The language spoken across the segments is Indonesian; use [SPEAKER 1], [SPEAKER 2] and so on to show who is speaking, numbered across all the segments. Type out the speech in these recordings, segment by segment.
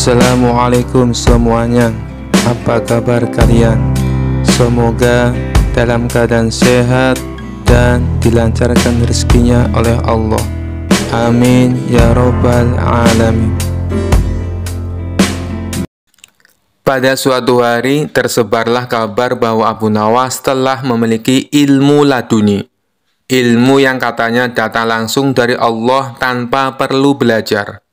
[SPEAKER 1] Assalamualaikum semuanya Apa kabar kalian? Semoga dalam keadaan sehat dan dilancarkan rezekinya oleh Allah Amin Ya Rabbal Alamin Pada suatu hari tersebarlah kabar bahwa Abu Nawas telah memiliki ilmu laduni Ilmu yang katanya datang langsung dari Allah tanpa perlu belajar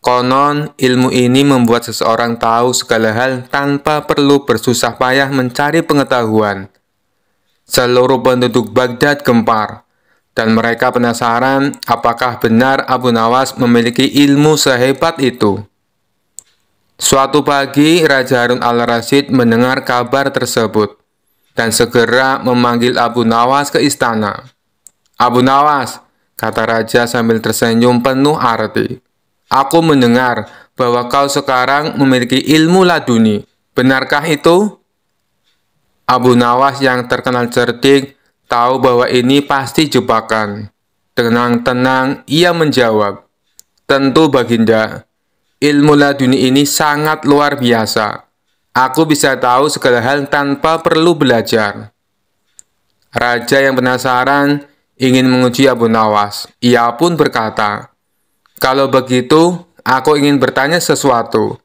[SPEAKER 1] Konon, ilmu ini membuat seseorang tahu segala hal tanpa perlu bersusah payah mencari pengetahuan. Seluruh penduduk Baghdad gempar, dan mereka penasaran apakah benar Abu Nawas memiliki ilmu sehebat itu. Suatu pagi, Raja Harun al-Rasyid mendengar kabar tersebut dan segera memanggil Abu Nawas ke istana. Abu Nawas, kata Raja sambil tersenyum penuh arti. Aku mendengar bahwa kau sekarang memiliki ilmu laduni. Benarkah itu? Abu Nawas yang terkenal cerdik tahu bahwa ini pasti jebakan. Tenang-tenang ia menjawab, Tentu Baginda, ilmu laduni ini sangat luar biasa. Aku bisa tahu segala hal tanpa perlu belajar. Raja yang penasaran ingin menguji Abu Nawas. Ia pun berkata, kalau begitu, aku ingin bertanya sesuatu.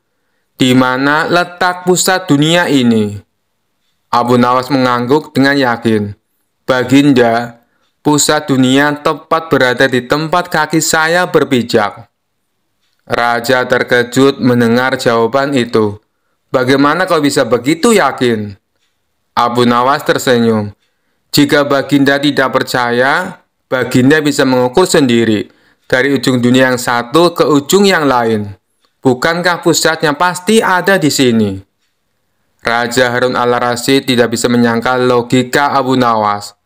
[SPEAKER 1] Di mana letak pusat dunia ini? Abu Nawas mengangguk dengan yakin. Baginda, pusat dunia tepat berada di tempat kaki saya berpijak. Raja terkejut mendengar jawaban itu. Bagaimana kau bisa begitu yakin? Abu Nawas tersenyum. Jika Baginda tidak percaya, Baginda bisa mengukur sendiri dari ujung dunia yang satu ke ujung yang lain. Bukankah pusatnya pasti ada di sini? Raja Harun al-Rasyid tidak bisa menyangkal logika Abu Nawas.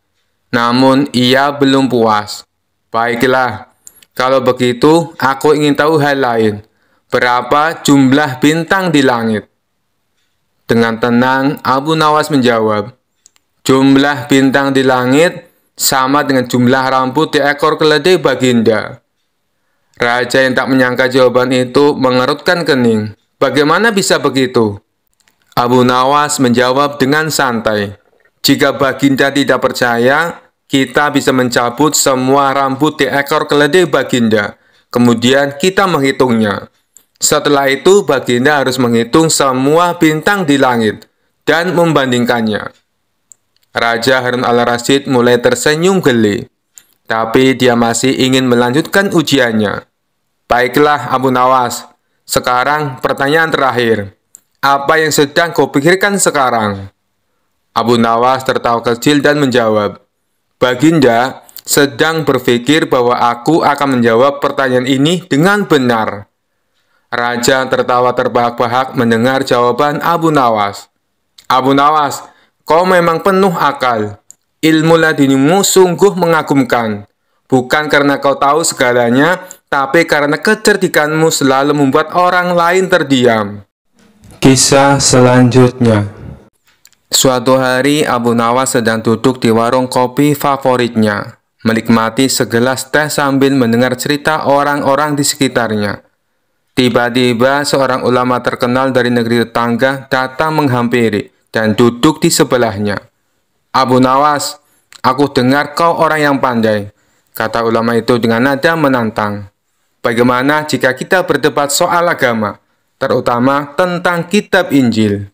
[SPEAKER 1] Namun ia belum puas. Baiklah, kalau begitu aku ingin tahu hal lain. Berapa jumlah bintang di langit? Dengan tenang, Abu Nawas menjawab, Jumlah bintang di langit sama dengan jumlah rambut di ekor keledai baginda. Raja yang tak menyangka jawaban itu mengerutkan kening. Bagaimana bisa begitu? Abu Nawas menjawab dengan santai. Jika Baginda tidak percaya, kita bisa mencabut semua rambut di ekor keledai Baginda. Kemudian kita menghitungnya. Setelah itu, Baginda harus menghitung semua bintang di langit dan membandingkannya. Raja Harun al rasid mulai tersenyum geli, tapi dia masih ingin melanjutkan ujiannya. Baiklah Abu Nawas, sekarang pertanyaan terakhir. Apa yang sedang kau pikirkan sekarang? Abu Nawas tertawa kecil dan menjawab, Baginda sedang berpikir bahwa aku akan menjawab pertanyaan ini dengan benar. Raja tertawa terbahak-bahak mendengar jawaban Abu Nawas. Abu Nawas, kau memang penuh akal. Ilmu ladinimu sungguh mengagumkan. Bukan karena kau tahu segalanya, tapi karena kecerdikanmu selalu membuat orang lain terdiam.
[SPEAKER 2] Kisah selanjutnya Suatu hari
[SPEAKER 1] Abu Nawas sedang duduk di warung kopi favoritnya, menikmati segelas teh sambil mendengar cerita orang-orang di sekitarnya. Tiba-tiba seorang ulama terkenal dari negeri tetangga datang menghampiri dan duduk di sebelahnya. Abu Nawas, aku dengar kau orang yang pandai, kata ulama itu dengan nada menantang. Bagaimana jika kita berdebat soal agama, terutama tentang kitab Injil?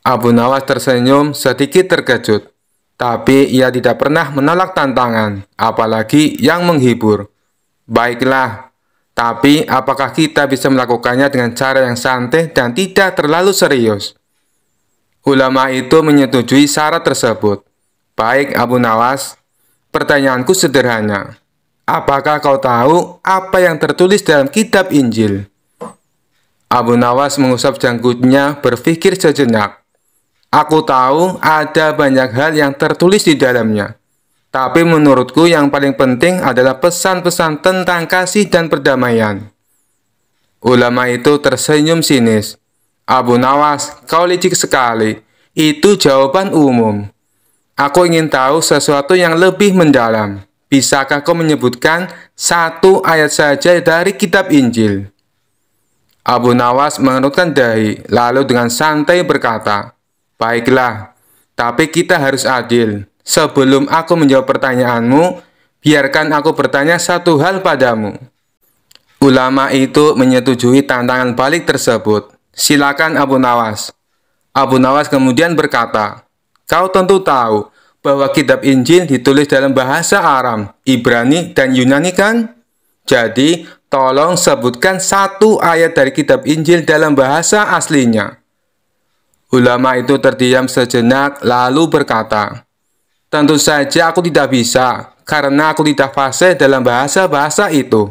[SPEAKER 1] Abu Nawas tersenyum sedikit terkejut, tapi ia tidak pernah menolak tantangan, apalagi yang menghibur. Baiklah, tapi apakah kita bisa melakukannya dengan cara yang santai dan tidak terlalu serius? Ulama itu menyetujui syarat tersebut. Baik Abu Nawas, pertanyaanku sederhana. Apakah kau tahu apa yang tertulis dalam kitab Injil? Abu Nawas mengusap janggutnya berpikir sejenak. Aku tahu ada banyak hal yang tertulis di dalamnya. Tapi menurutku yang paling penting adalah pesan-pesan tentang kasih dan perdamaian. Ulama itu tersenyum sinis. Abu Nawas, kau licik sekali. Itu jawaban umum. Aku ingin tahu sesuatu yang lebih mendalam. Bisakah kau menyebutkan satu ayat saja dari kitab Injil? Abu Nawas mengerutkan dahi, lalu dengan santai berkata, Baiklah, tapi kita harus adil. Sebelum aku menjawab pertanyaanmu, biarkan aku bertanya satu hal padamu. Ulama itu menyetujui tantangan balik tersebut. Silakan Abu Nawas. Abu Nawas kemudian berkata, Kau tentu tahu bahwa kitab Injil ditulis dalam bahasa Aram, Ibrani, dan Yunani kan? Jadi, tolong sebutkan satu ayat dari kitab Injil dalam bahasa aslinya. Ulama itu terdiam sejenak lalu berkata, Tentu saja aku tidak bisa, karena aku tidak fasih dalam bahasa-bahasa itu.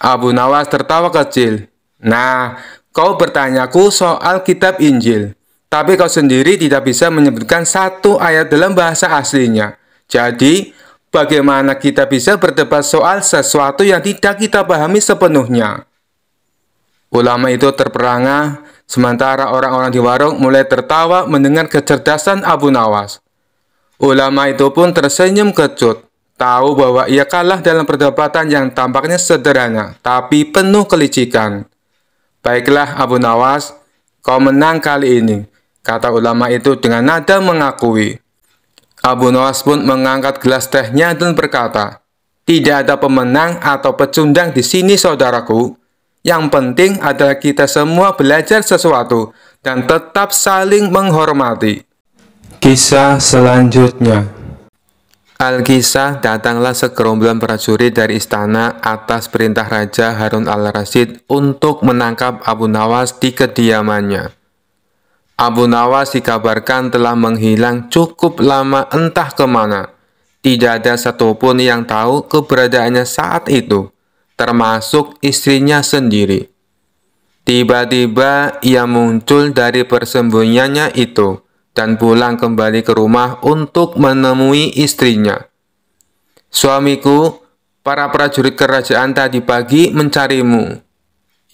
[SPEAKER 1] Abu Nawas tertawa kecil. Nah, kau bertanyaku soal kitab Injil tapi kau sendiri tidak bisa menyebutkan satu ayat dalam bahasa aslinya. Jadi, bagaimana kita bisa berdebat soal sesuatu yang tidak kita pahami sepenuhnya? Ulama itu terperangah, sementara orang-orang di warung mulai tertawa mendengar kecerdasan Abu Nawas. Ulama itu pun tersenyum kecut, tahu bahwa ia kalah dalam perdebatan yang tampaknya sederhana, tapi penuh kelicikan. Baiklah Abu Nawas, kau menang kali ini, Kata ulama itu dengan nada mengakui. Abu Nawas pun mengangkat gelas tehnya dan berkata, Tidak ada pemenang atau pecundang di sini saudaraku. Yang penting adalah kita semua belajar sesuatu dan tetap saling menghormati.
[SPEAKER 2] Kisah selanjutnya
[SPEAKER 1] al kisah datanglah segerombolan prajurit dari istana atas perintah Raja Harun al Rasid untuk menangkap Abu Nawas di kediamannya. Abu Nawas dikabarkan telah menghilang cukup lama entah kemana. Tidak ada satupun yang tahu keberadaannya saat itu, termasuk istrinya sendiri. Tiba-tiba ia muncul dari persembunyiannya itu dan pulang kembali ke rumah untuk menemui istrinya. Suamiku, para prajurit kerajaan tadi pagi mencarimu.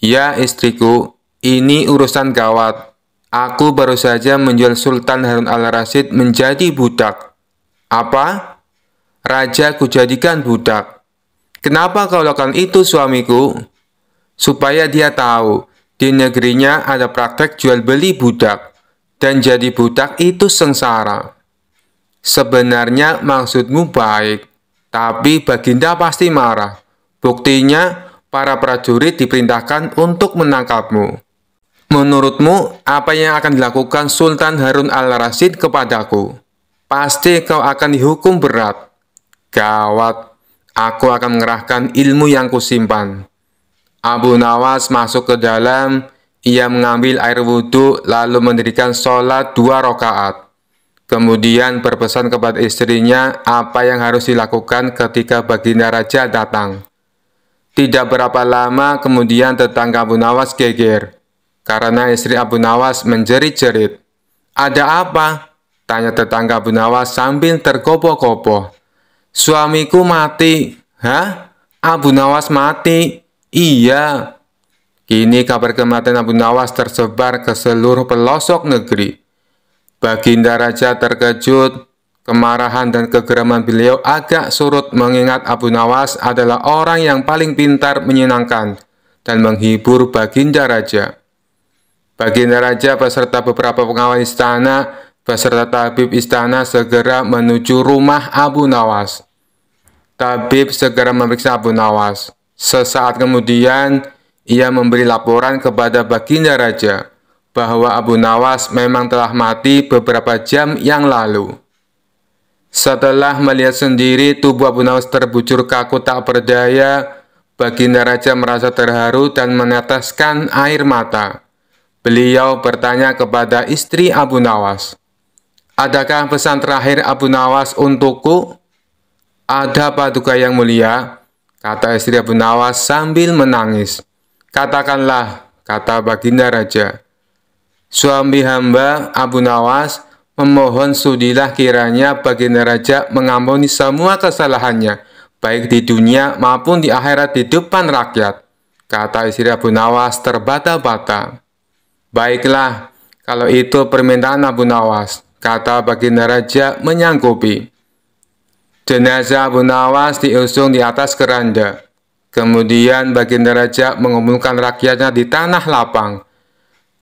[SPEAKER 1] Ya istriku, ini urusan gawat. Aku baru saja menjual Sultan Harun al rasid menjadi budak. Apa? Raja kujadikan budak. Kenapa kau lakukan itu suamiku? Supaya dia tahu, di negerinya ada praktek jual beli budak, dan jadi budak itu sengsara. Sebenarnya maksudmu baik, tapi baginda pasti marah. Buktinya, para prajurit diperintahkan untuk menangkapmu. Menurutmu, apa yang akan dilakukan Sultan Harun al rasid kepadaku? Pasti kau akan dihukum berat. Gawat, aku akan mengerahkan ilmu yang kusimpan. Abu Nawas masuk ke dalam, ia mengambil air wudhu lalu mendirikan sholat dua rakaat. Kemudian berpesan kepada istrinya apa yang harus dilakukan ketika baginda raja datang. Tidak berapa lama kemudian tetangga Abu Nawas geger karena istri Abu Nawas menjerit-jerit. Ada apa? Tanya tetangga Abu Nawas sambil terkopoh-kopoh. Suamiku mati. Hah? Abu Nawas mati? Iya. Kini kabar kematian Abu Nawas tersebar ke seluruh pelosok negeri. Baginda Raja terkejut Kemarahan dan kegeraman beliau agak surut mengingat Abu Nawas adalah orang yang paling pintar menyenangkan dan menghibur Baginda Raja. Baginda Raja beserta beberapa pengawal istana beserta tabib istana segera menuju rumah Abu Nawas. Tabib segera memeriksa Abu Nawas. Sesaat kemudian, ia memberi laporan kepada Baginda Raja bahwa Abu Nawas memang telah mati beberapa jam yang lalu. Setelah melihat sendiri tubuh Abu Nawas terbujur kaku tak berdaya, Baginda Raja merasa terharu dan meneteskan air mata. Beliau bertanya kepada istri Abu Nawas, Adakah pesan terakhir Abu Nawas untukku? Ada paduka yang mulia, kata istri Abu Nawas sambil menangis. Katakanlah, kata baginda raja. Suami hamba Abu Nawas memohon sudilah kiranya baginda raja mengampuni semua kesalahannya, baik di dunia maupun di akhirat di depan rakyat, kata istri Abu Nawas terbata-bata. Baiklah, kalau itu permintaan Abu Nawas, kata Baginda Raja menyanggupi. Jenazah Abu Nawas diusung di atas keranda. Kemudian Baginda Raja mengumumkan rakyatnya di tanah lapang.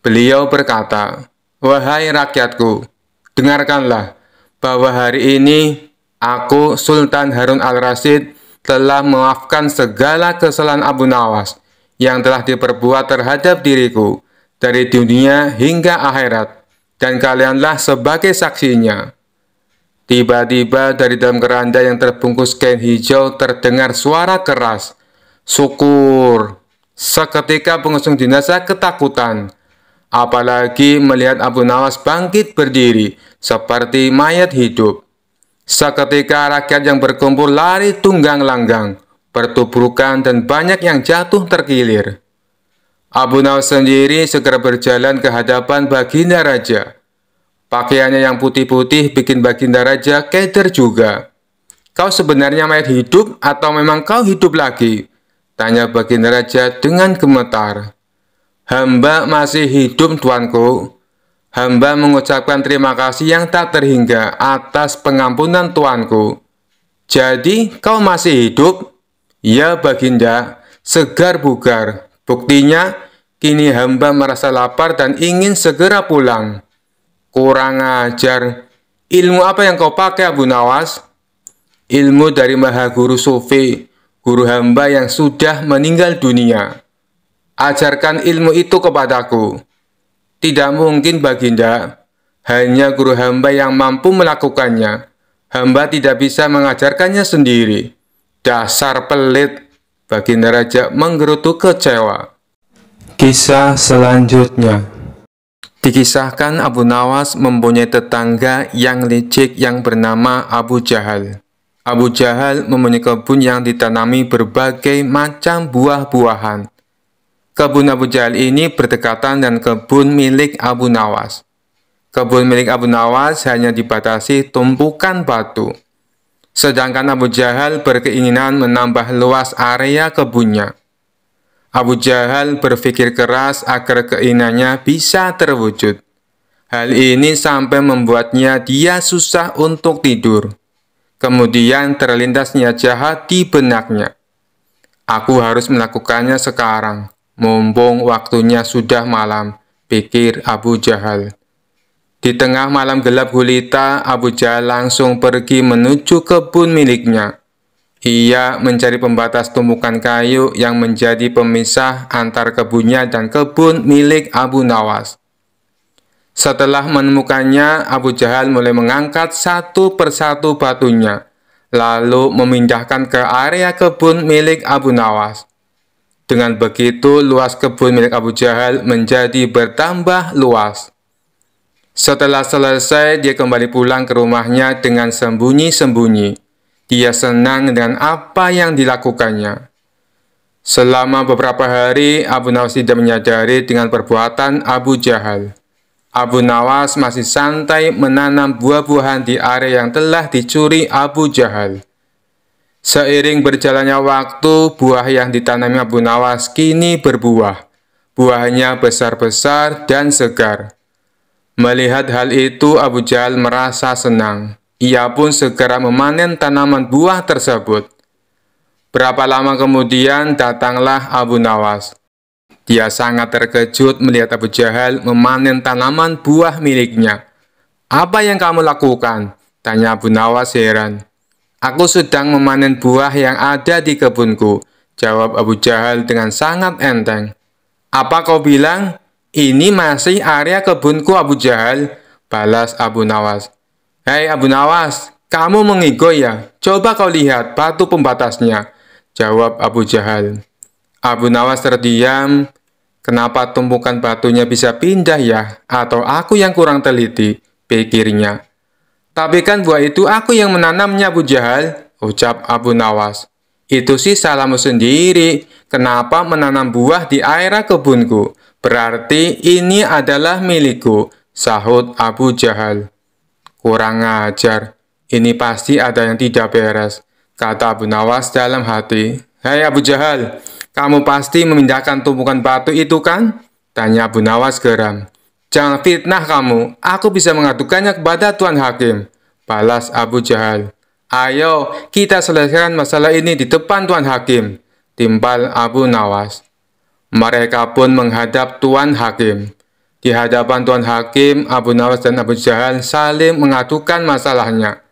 [SPEAKER 1] Beliau berkata, Wahai rakyatku, dengarkanlah bahwa hari ini aku Sultan Harun al rasid telah memaafkan segala kesalahan Abu Nawas yang telah diperbuat terhadap diriku dari dunia hingga akhirat, dan kalianlah sebagai saksinya. Tiba-tiba dari dalam keranda yang terbungkus kain hijau terdengar suara keras. Syukur. Seketika pengusung jenazah ketakutan. Apalagi melihat Abu Nawas bangkit berdiri seperti mayat hidup. Seketika rakyat yang berkumpul lari tunggang langgang, bertubrukan dan banyak yang jatuh terkilir. Abu Nawas sendiri segera berjalan ke hadapan Baginda Raja. Pakaiannya yang putih-putih bikin Baginda Raja keder juga. Kau sebenarnya mayat hidup atau memang kau hidup lagi? Tanya Baginda Raja dengan gemetar. Hamba masih hidup, tuanku. Hamba mengucapkan terima kasih yang tak terhingga atas pengampunan tuanku. Jadi, kau masih hidup? Ya, Baginda, segar bugar. Buktinya, kini hamba merasa lapar dan ingin segera pulang. Kurang ajar. Ilmu apa yang kau pakai, Abu Nawas? Ilmu dari Maha Guru Sufi, guru hamba yang sudah meninggal dunia. Ajarkan ilmu itu kepadaku. Tidak mungkin, Baginda. Hanya guru hamba yang mampu melakukannya. Hamba tidak bisa mengajarkannya sendiri. Dasar pelit. Baginda Raja menggerutu kecewa.
[SPEAKER 2] Kisah selanjutnya
[SPEAKER 1] Dikisahkan Abu Nawas mempunyai tetangga yang licik yang bernama Abu Jahal. Abu Jahal mempunyai kebun yang ditanami berbagai macam buah-buahan. Kebun Abu Jahal ini berdekatan dengan kebun milik Abu Nawas. Kebun milik Abu Nawas hanya dibatasi tumpukan batu. Sedangkan Abu Jahal berkeinginan menambah luas area kebunnya. Abu Jahal berpikir keras agar keinginannya bisa terwujud. Hal ini sampai membuatnya dia susah untuk tidur. Kemudian terlintasnya jahat di benaknya. Aku harus melakukannya sekarang, mumpung waktunya sudah malam, pikir Abu Jahal. Di tengah malam gelap gulita, Abu Jahal langsung pergi menuju kebun miliknya. Ia mencari pembatas tumpukan kayu yang menjadi pemisah antar kebunnya dan kebun milik Abu Nawas. Setelah menemukannya, Abu Jahal mulai mengangkat satu persatu batunya, lalu memindahkan ke area kebun milik Abu Nawas. Dengan begitu, luas kebun milik Abu Jahal menjadi bertambah luas. Setelah selesai, dia kembali pulang ke rumahnya dengan sembunyi-sembunyi. Dia senang dengan apa yang dilakukannya. Selama beberapa hari, Abu Nawas tidak menyadari dengan perbuatan Abu Jahal. Abu Nawas masih santai menanam buah-buahan di area yang telah dicuri Abu Jahal. Seiring berjalannya waktu, buah yang ditanami Abu Nawas kini berbuah. Buahnya besar-besar dan segar. Melihat hal itu, Abu Jahal merasa senang. Ia pun segera memanen tanaman buah tersebut. Berapa lama kemudian datanglah Abu Nawas. Dia sangat terkejut melihat Abu Jahal memanen tanaman buah miliknya. Apa yang kamu lakukan? Tanya Abu Nawas heran. Aku sedang memanen buah yang ada di kebunku, jawab Abu Jahal dengan sangat enteng. Apa kau bilang? Ini masih area kebunku Abu Jahal, balas Abu Nawas. Hei Abu Nawas, kamu mengigo ya? Coba kau lihat batu pembatasnya, jawab Abu Jahal. Abu Nawas terdiam. Kenapa tumpukan batunya bisa pindah ya? Atau aku yang kurang teliti, pikirnya. Tapi kan buah itu aku yang menanamnya Abu Jahal, ucap Abu Nawas. Itu sih salahmu sendiri. Kenapa menanam buah di area kebunku? Berarti ini adalah milikku, sahut Abu Jahal. Kurang ajar, ini pasti ada yang tidak beres, kata Abu Nawas dalam hati. Hei Abu Jahal, kamu pasti memindahkan tumpukan batu itu kan? Tanya Abu Nawas geram. Jangan fitnah kamu, aku bisa mengadukannya kepada Tuan Hakim. Balas Abu Jahal. Ayo, kita selesaikan masalah ini di depan Tuan Hakim. Timbal Abu Nawas. Mereka pun menghadap Tuan Hakim. Di hadapan Tuan Hakim, Abu Nawas dan Abu Jahal saling mengadukan masalahnya.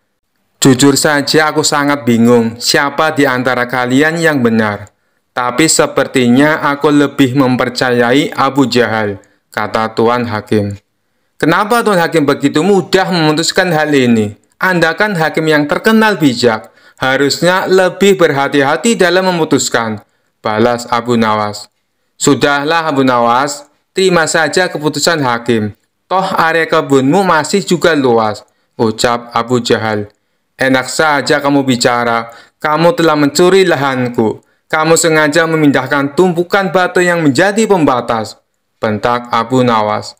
[SPEAKER 1] Jujur saja aku sangat bingung siapa di antara kalian yang benar. Tapi sepertinya aku lebih mempercayai Abu Jahal, kata Tuan Hakim. Kenapa Tuan Hakim begitu mudah memutuskan hal ini? Anda kan hakim yang terkenal bijak, harusnya lebih berhati-hati dalam memutuskan, balas Abu Nawas. Sudahlah Abu Nawas, terima saja keputusan hakim. Toh area kebunmu masih juga luas, ucap Abu Jahal. Enak saja kamu bicara, kamu telah mencuri lahanku. Kamu sengaja memindahkan tumpukan batu yang menjadi pembatas, bentak Abu Nawas.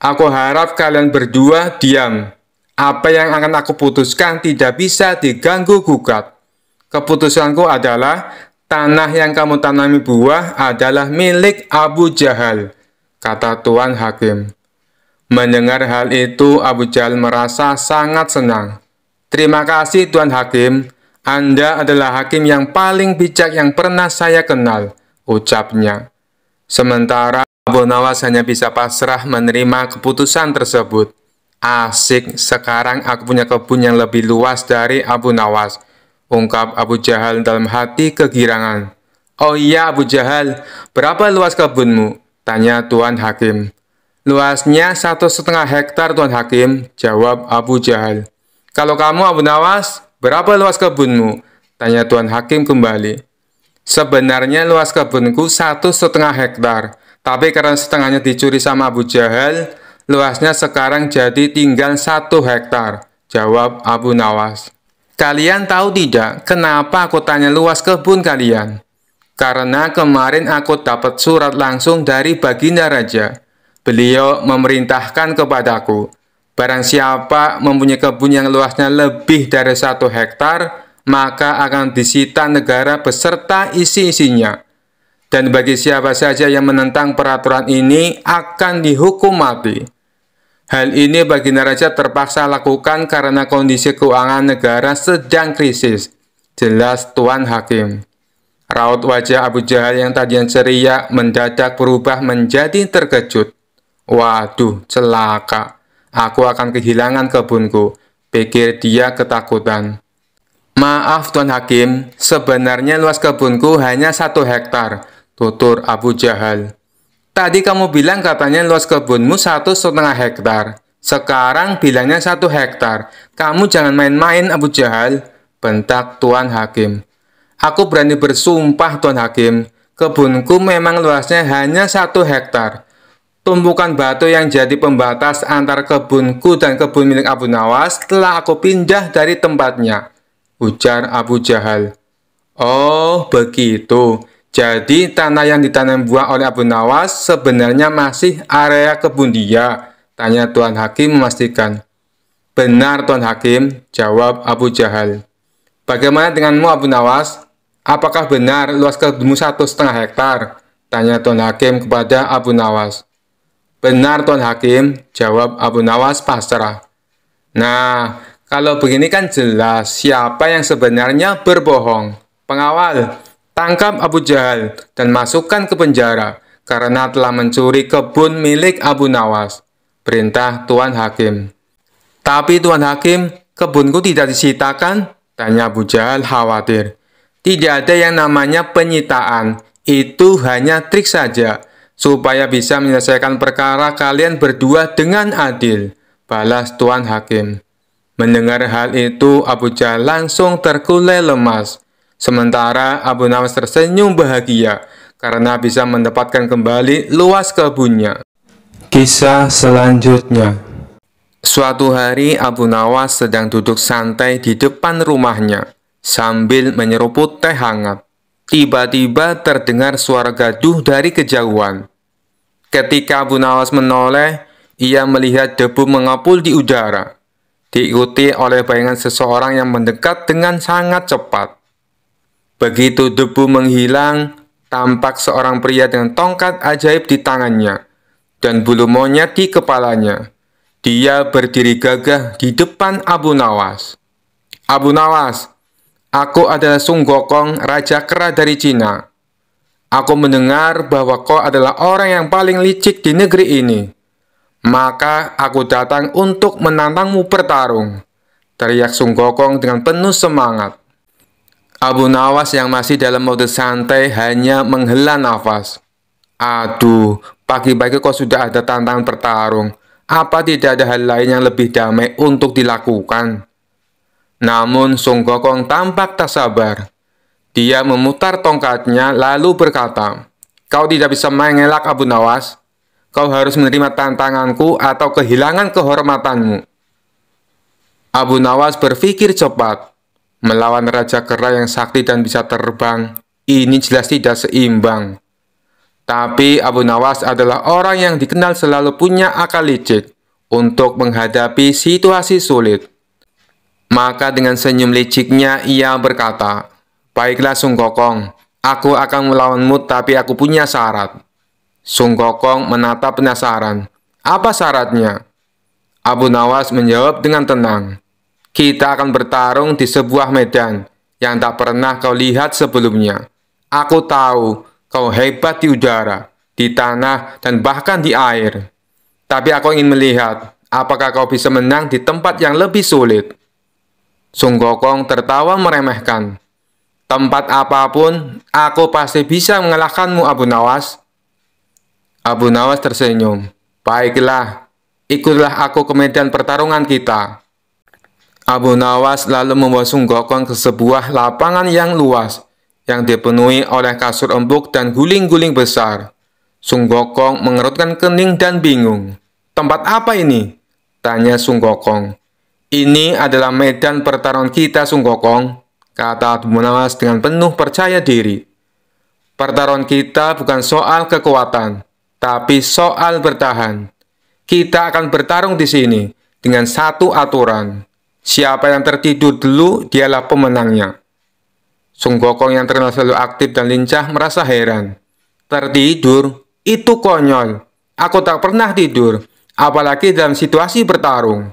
[SPEAKER 1] Aku harap kalian berdua diam. Apa yang akan aku putuskan tidak bisa diganggu gugat. Keputusanku adalah Tanah yang kamu tanami buah adalah milik Abu Jahal, kata Tuan Hakim. Mendengar hal itu, Abu Jahal merasa sangat senang. Terima kasih Tuan Hakim, Anda adalah hakim yang paling bijak yang pernah saya kenal, ucapnya. Sementara Abu Nawas hanya bisa pasrah menerima keputusan tersebut. Asik, sekarang aku punya kebun yang lebih luas dari Abu Nawas Ungkap Abu Jahal dalam hati kegirangan. Oh iya Abu Jahal, berapa luas kebunmu? Tanya Tuan Hakim. Luasnya satu setengah hektar Tuan Hakim, jawab Abu Jahal. Kalau kamu Abu Nawas, berapa luas kebunmu? Tanya Tuan Hakim kembali. Sebenarnya luas kebunku satu setengah hektar, tapi karena setengahnya dicuri sama Abu Jahal, luasnya sekarang jadi tinggal satu hektar, jawab Abu Nawas. Kalian tahu tidak kenapa aku tanya luas kebun kalian? Karena kemarin aku dapat surat langsung dari Baginda Raja. Beliau memerintahkan kepadaku, barang siapa mempunyai kebun yang luasnya lebih dari satu hektar, maka akan disita negara beserta isi-isinya. Dan bagi siapa saja yang menentang peraturan ini akan dihukum mati. Hal ini bagi neraca terpaksa lakukan karena kondisi keuangan negara sedang krisis. Jelas Tuan Hakim. Raut wajah Abu Jahal yang tadinya ceria mendadak berubah menjadi terkejut. Waduh, celaka. Aku akan kehilangan kebunku, pikir dia ketakutan. Maaf Tuan Hakim, sebenarnya luas kebunku hanya satu hektar, tutur Abu Jahal. Tadi kamu bilang katanya luas kebunmu satu setengah hektar. Sekarang bilangnya satu hektar. Kamu jangan main-main Abu Jahal, bentak Tuan Hakim. Aku berani bersumpah Tuan Hakim, kebunku memang luasnya hanya satu hektar. Tumpukan batu yang jadi pembatas antar kebunku dan kebun milik Abu Nawas telah aku pindah dari tempatnya, ujar Abu Jahal. Oh, begitu. Jadi tanah yang ditanam buah oleh Abu Nawas sebenarnya masih area kebun dia, tanya Tuan Hakim memastikan. Benar Tuan Hakim, jawab Abu Jahal. Bagaimana denganmu Abu Nawas? Apakah benar luas kebunmu satu setengah hektar? Tanya Tuan Hakim kepada Abu Nawas. Benar Tuan Hakim, jawab Abu Nawas pasrah. Nah, kalau begini kan jelas siapa yang sebenarnya berbohong. Pengawal, Tangkap Abu Jahal dan masukkan ke penjara karena telah mencuri kebun milik Abu Nawas. Perintah Tuan Hakim. Tapi Tuan Hakim, kebunku tidak disitakan? Tanya Abu Jahal khawatir. Tidak ada yang namanya penyitaan. Itu hanya trik saja, supaya bisa menyelesaikan perkara kalian berdua dengan adil. Balas Tuan Hakim. Mendengar hal itu, Abu Jahal langsung terkulai lemas. Sementara Abu Nawas tersenyum bahagia karena bisa mendapatkan kembali luas kebunnya.
[SPEAKER 2] Kisah selanjutnya
[SPEAKER 1] Suatu hari Abu Nawas sedang duduk santai di depan rumahnya sambil menyeruput teh hangat. Tiba-tiba terdengar suara gaduh dari kejauhan. Ketika Abu Nawas menoleh, ia melihat debu mengapul di udara, diikuti oleh bayangan seseorang yang mendekat dengan sangat cepat. Begitu debu menghilang, tampak seorang pria dengan tongkat ajaib di tangannya dan bulu monyet di kepalanya. Dia berdiri gagah di depan Abu Nawas. Abu Nawas, aku adalah Sung Gokong, Raja Kera dari Cina. Aku mendengar bahwa kau adalah orang yang paling licik di negeri ini. Maka aku datang untuk menantangmu bertarung. Teriak Sung Gokong dengan penuh semangat. Abu Nawas yang masih dalam mode santai hanya menghela nafas. Aduh, pagi-pagi kok sudah ada tantangan bertarung. Apa tidak ada hal lain yang lebih damai untuk dilakukan? Namun Sung Gokong tampak tak sabar. Dia memutar tongkatnya lalu berkata, Kau tidak bisa mengelak Abu Nawas. Kau harus menerima tantanganku atau kehilangan kehormatanmu. Abu Nawas berpikir cepat melawan Raja Kera yang sakti dan bisa terbang. Ini jelas tidak seimbang. Tapi Abu Nawas adalah orang yang dikenal selalu punya akal licik untuk menghadapi situasi sulit. Maka dengan senyum liciknya ia berkata, Baiklah Sungkokong, aku akan melawanmu tapi aku punya syarat. Sungkokong menatap penasaran. Apa syaratnya? Abu Nawas menjawab dengan tenang. Kita akan bertarung di sebuah medan yang tak pernah kau lihat sebelumnya. Aku tahu kau hebat di udara, di tanah, dan bahkan di air. Tapi aku ingin melihat apakah kau bisa menang di tempat yang lebih sulit. Sung Gokong tertawa meremehkan. Tempat apapun, aku pasti bisa mengalahkanmu Abu Nawas. Abu Nawas tersenyum. Baiklah, ikutlah aku ke medan pertarungan kita. Abu Nawas lalu membawa Sunggokon ke sebuah lapangan yang luas yang dipenuhi oleh kasur empuk dan guling-guling besar. Sunggokong mengerutkan kening dan bingung. Tempat apa ini? Tanya Sunggokong. Ini adalah medan pertarungan kita Sunggokong, kata Abu Nawas dengan penuh percaya diri. Pertarungan kita bukan soal kekuatan, tapi soal bertahan. Kita akan bertarung di sini dengan satu aturan, Siapa yang tertidur dulu, dialah pemenangnya. Sung Gokong yang terkenal selalu aktif dan lincah merasa heran. Tertidur? Itu konyol. Aku tak pernah tidur, apalagi dalam situasi bertarung.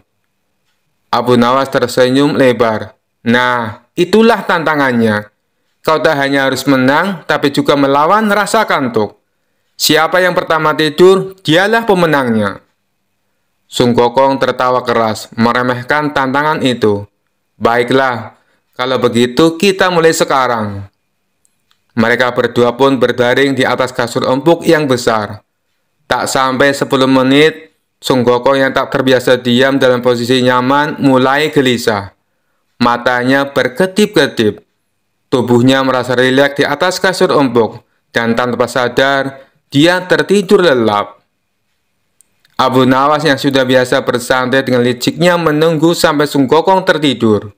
[SPEAKER 1] Abu Nawas tersenyum lebar. Nah, itulah tantangannya. Kau tak hanya harus menang, tapi juga melawan rasa kantuk. Siapa yang pertama tidur, dialah pemenangnya. Sung Gokong tertawa keras, meremehkan tantangan itu. Baiklah, kalau begitu kita mulai sekarang. Mereka berdua pun berbaring di atas kasur empuk yang besar. Tak sampai 10 menit, Sung Gokong yang tak terbiasa diam dalam posisi nyaman mulai gelisah. Matanya berkedip-kedip. Tubuhnya merasa rileks di atas kasur empuk, dan tanpa sadar, dia tertidur lelap. Abu Nawas yang sudah biasa bersantai dengan liciknya menunggu sampai Gokong tertidur.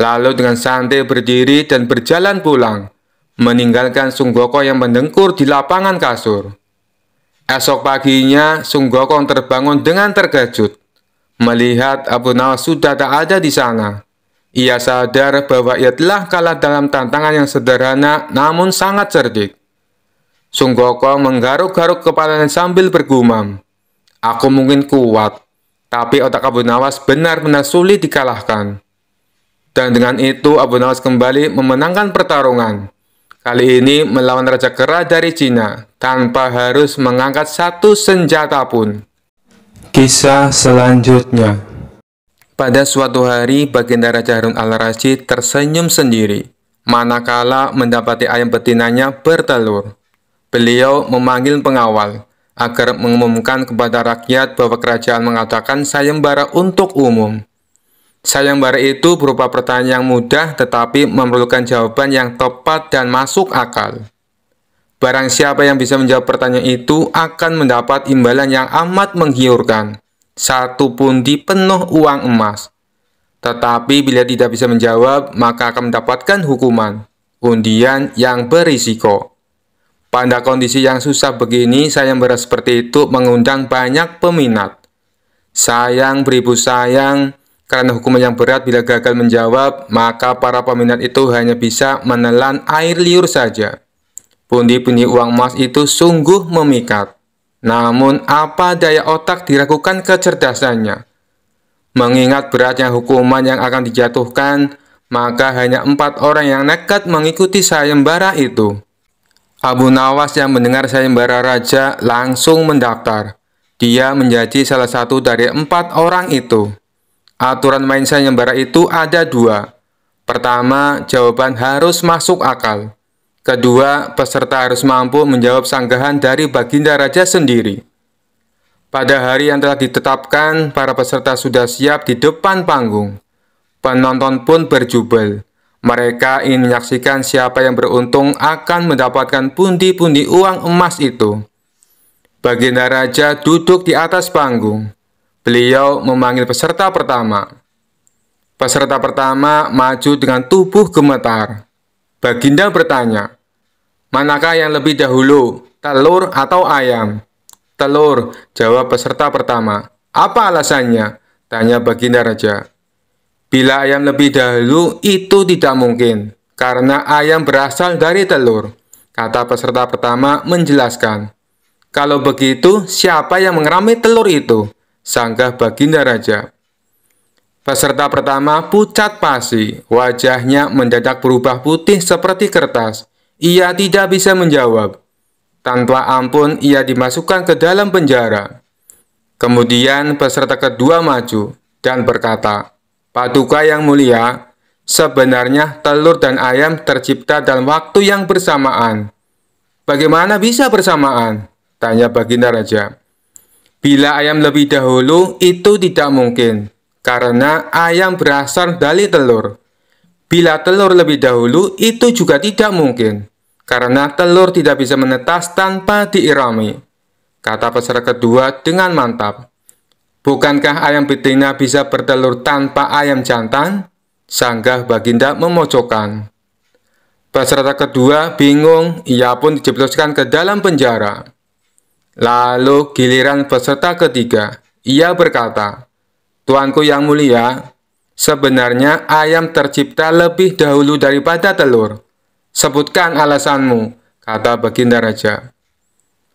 [SPEAKER 1] Lalu dengan santai berdiri dan berjalan pulang, meninggalkan Gokong yang mendengkur di lapangan kasur. Esok paginya, Gokong terbangun dengan terkejut. Melihat Abu Nawas sudah tak ada di sana. Ia sadar bahwa ia telah kalah dalam tantangan yang sederhana namun sangat cerdik. Gokong menggaruk-garuk kepalanya sambil bergumam. Aku mungkin kuat, tapi otak Abu Nawas benar-benar sulit dikalahkan. Dan dengan itu Abu Nawas kembali memenangkan pertarungan. Kali ini melawan Raja Kera dari Cina tanpa harus mengangkat satu
[SPEAKER 2] senjata pun. Kisah selanjutnya
[SPEAKER 1] Pada suatu hari, Baginda Raja Harun al-Rashid tersenyum sendiri manakala mendapati ayam betinanya bertelur. Beliau memanggil pengawal, agar mengumumkan kepada rakyat bahwa kerajaan mengatakan sayembara untuk umum. Sayembara itu berupa pertanyaan yang mudah tetapi memerlukan jawaban yang tepat dan masuk akal. Barang siapa yang bisa menjawab pertanyaan itu akan mendapat imbalan yang amat menggiurkan, satu pundi penuh uang emas. Tetapi bila tidak bisa menjawab, maka akan mendapatkan hukuman, undian yang berisiko. Pada kondisi yang susah begini, sayang merasa seperti itu mengundang banyak peminat. Sayang beribu sayang, karena hukuman yang berat bila gagal menjawab, maka para peminat itu hanya bisa menelan air liur saja. Pundi-pundi uang emas itu sungguh memikat. Namun apa daya otak diragukan kecerdasannya. Mengingat beratnya hukuman yang akan dijatuhkan, maka hanya empat orang yang nekat mengikuti sayembara itu. Abu Nawas yang mendengar sayembara raja langsung mendaftar. Dia menjadi salah satu dari empat orang itu. Aturan main sayembara itu ada dua. Pertama, jawaban harus masuk akal. Kedua, peserta harus mampu menjawab sanggahan dari baginda raja sendiri. Pada hari yang telah ditetapkan, para peserta sudah siap di depan panggung. Penonton pun berjubel. Mereka ingin menyaksikan siapa yang beruntung akan mendapatkan pundi-pundi uang emas itu. Baginda Raja duduk di atas panggung. Beliau memanggil peserta pertama. Peserta pertama maju dengan tubuh gemetar. Baginda bertanya, Manakah yang lebih dahulu, telur atau ayam? Telur, jawab peserta pertama. Apa alasannya? Tanya Baginda Raja. Bila ayam lebih dahulu, itu tidak mungkin, karena ayam berasal dari telur, kata peserta pertama menjelaskan. Kalau begitu, siapa yang mengerami telur itu? Sanggah Baginda Raja. Peserta pertama pucat pasi, wajahnya mendadak berubah putih seperti kertas. Ia tidak bisa menjawab. Tanpa ampun, ia dimasukkan ke dalam penjara. Kemudian peserta kedua maju dan berkata, Paduka yang mulia, sebenarnya telur dan ayam tercipta dalam waktu yang bersamaan. Bagaimana bisa bersamaan? Tanya Baginda Raja. Bila ayam lebih dahulu, itu tidak mungkin, karena ayam berasal dari telur. Bila telur lebih dahulu, itu juga tidak mungkin, karena telur tidak bisa menetas tanpa diirami. Kata peserta kedua dengan mantap. Bukankah ayam betina bisa bertelur tanpa ayam jantan? Sanggah Baginda memojokkan. Peserta kedua bingung, ia pun dijebloskan ke dalam penjara. Lalu giliran peserta ketiga, ia berkata, Tuanku yang mulia, sebenarnya ayam tercipta lebih dahulu daripada telur. Sebutkan alasanmu, kata Baginda Raja.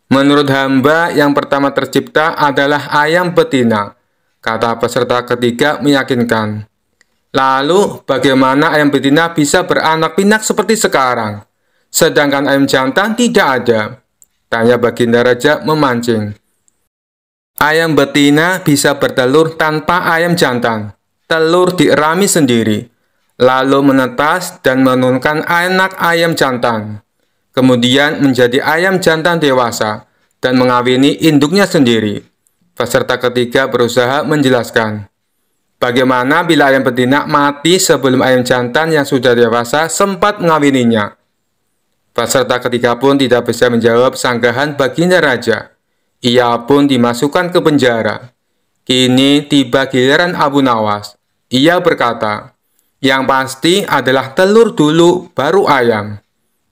[SPEAKER 1] Menurut hamba, yang pertama tercipta adalah ayam betina, kata peserta ketiga meyakinkan. Lalu, bagaimana ayam betina bisa beranak pinak seperti sekarang? Sedangkan ayam jantan tidak ada. Tanya Baginda Raja memancing. Ayam betina bisa bertelur tanpa ayam jantan. Telur dierami sendiri, lalu menetas dan menurunkan anak ayam jantan kemudian menjadi ayam jantan dewasa dan mengawini induknya sendiri. Peserta ketiga berusaha menjelaskan bagaimana bila ayam betina mati sebelum ayam jantan yang sudah dewasa sempat mengawininya. Peserta ketiga pun tidak bisa menjawab sanggahan baginya raja. Ia pun dimasukkan ke penjara. Kini tiba giliran Abu Nawas. Ia berkata, yang pasti adalah telur dulu, baru ayam.